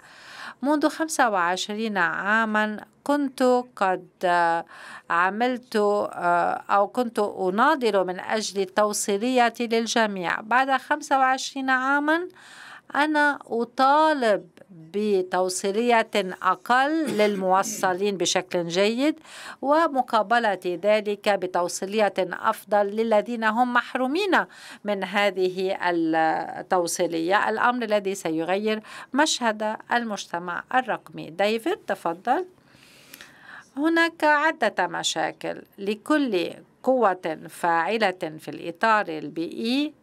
منذ 25 عاما كنت قد آه، عملت آه، أو كنت أناضل من أجل التوصيلية للجميع بعد 25 عاما أنا أطالب بتوصيلية أقل للموصلين بشكل جيد ومقابلة ذلك بتوصيلية أفضل للذين هم محرومين من هذه التوصيلية الأمر الذي سيغير مشهد المجتمع الرقمي ديفيد تفضل هناك عدة مشاكل لكل قوة فاعلة في الإطار البيئي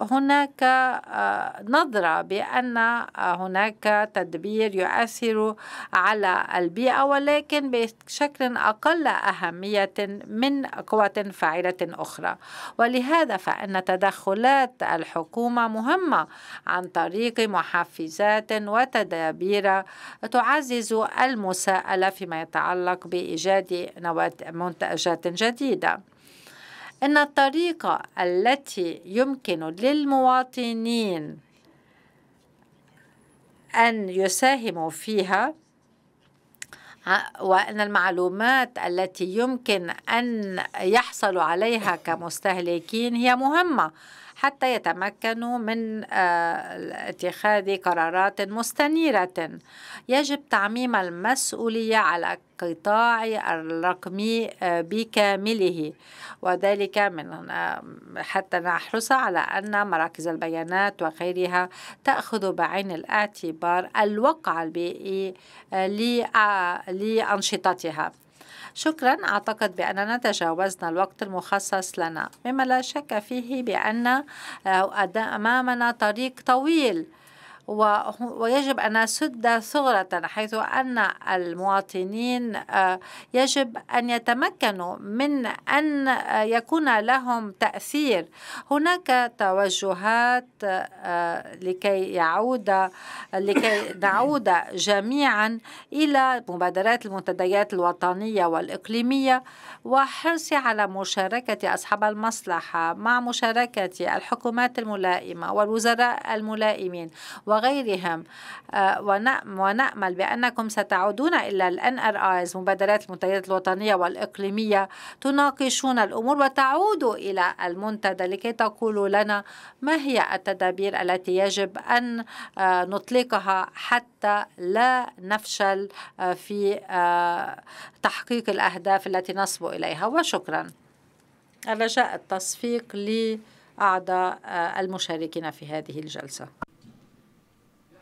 هناك آه، نظرة بأن آه، هناك تدبير يؤثر على البيئة ولكن بشكل أقل أهمية من قوة فاعلة أخرى ولهذا فإن تدخلات الحكومة مهمة عن طريق محفزات وتدابير تعزز المساءلة فيما يتعلق بإيجاد منتجات جديدة إن الطريقة التي يمكن للمواطنين أن يساهموا فيها وأن المعلومات التي يمكن أن يحصلوا عليها كمستهلكين هي مهمة حتى يتمكنوا من آه، اتخاذ قرارات مستنيرة يجب تعميم المسؤولية على القطاع الرقمي آه، بكامله وذلك من آه، حتى نحرص على أن مراكز البيانات وغيرها تأخذ بعين الاعتبار الوقع البيئي لأنشطتها شكرا أعتقد بأننا تجاوزنا الوقت المخصص لنا مما لا شك فيه بأن آه، أمامنا طريق طويل ويجب أن نسد ثغرة حيث أن المواطنين آه، يجب أن يتمكنوا من أن آه، يكون لهم تأثير هناك توجهات آه، لكي يعود لكي نعود جميعا إلى مبادرات المنتديات الوطنية والإقليمية وحرصي على مشاركة أصحاب المصلحة مع مشاركة الحكومات الملائمة والوزراء الملائمين وغيرهم آه، ونأمل بأنكم ستعودون إلى ال NRIs مبادرات المنتديات الوطنية والإقليمية تناقشون الأمور وتعودوا إلى المنتدى لكي تقولوا لنا ما هي التدابير التي يجب أن آه، نطلقها حتى لا نفشل آه، في تحقيق الأهداف التي نصب إليها وشكرا الرجاء التصفيق لأعضاء المشاركين في هذه الجلسة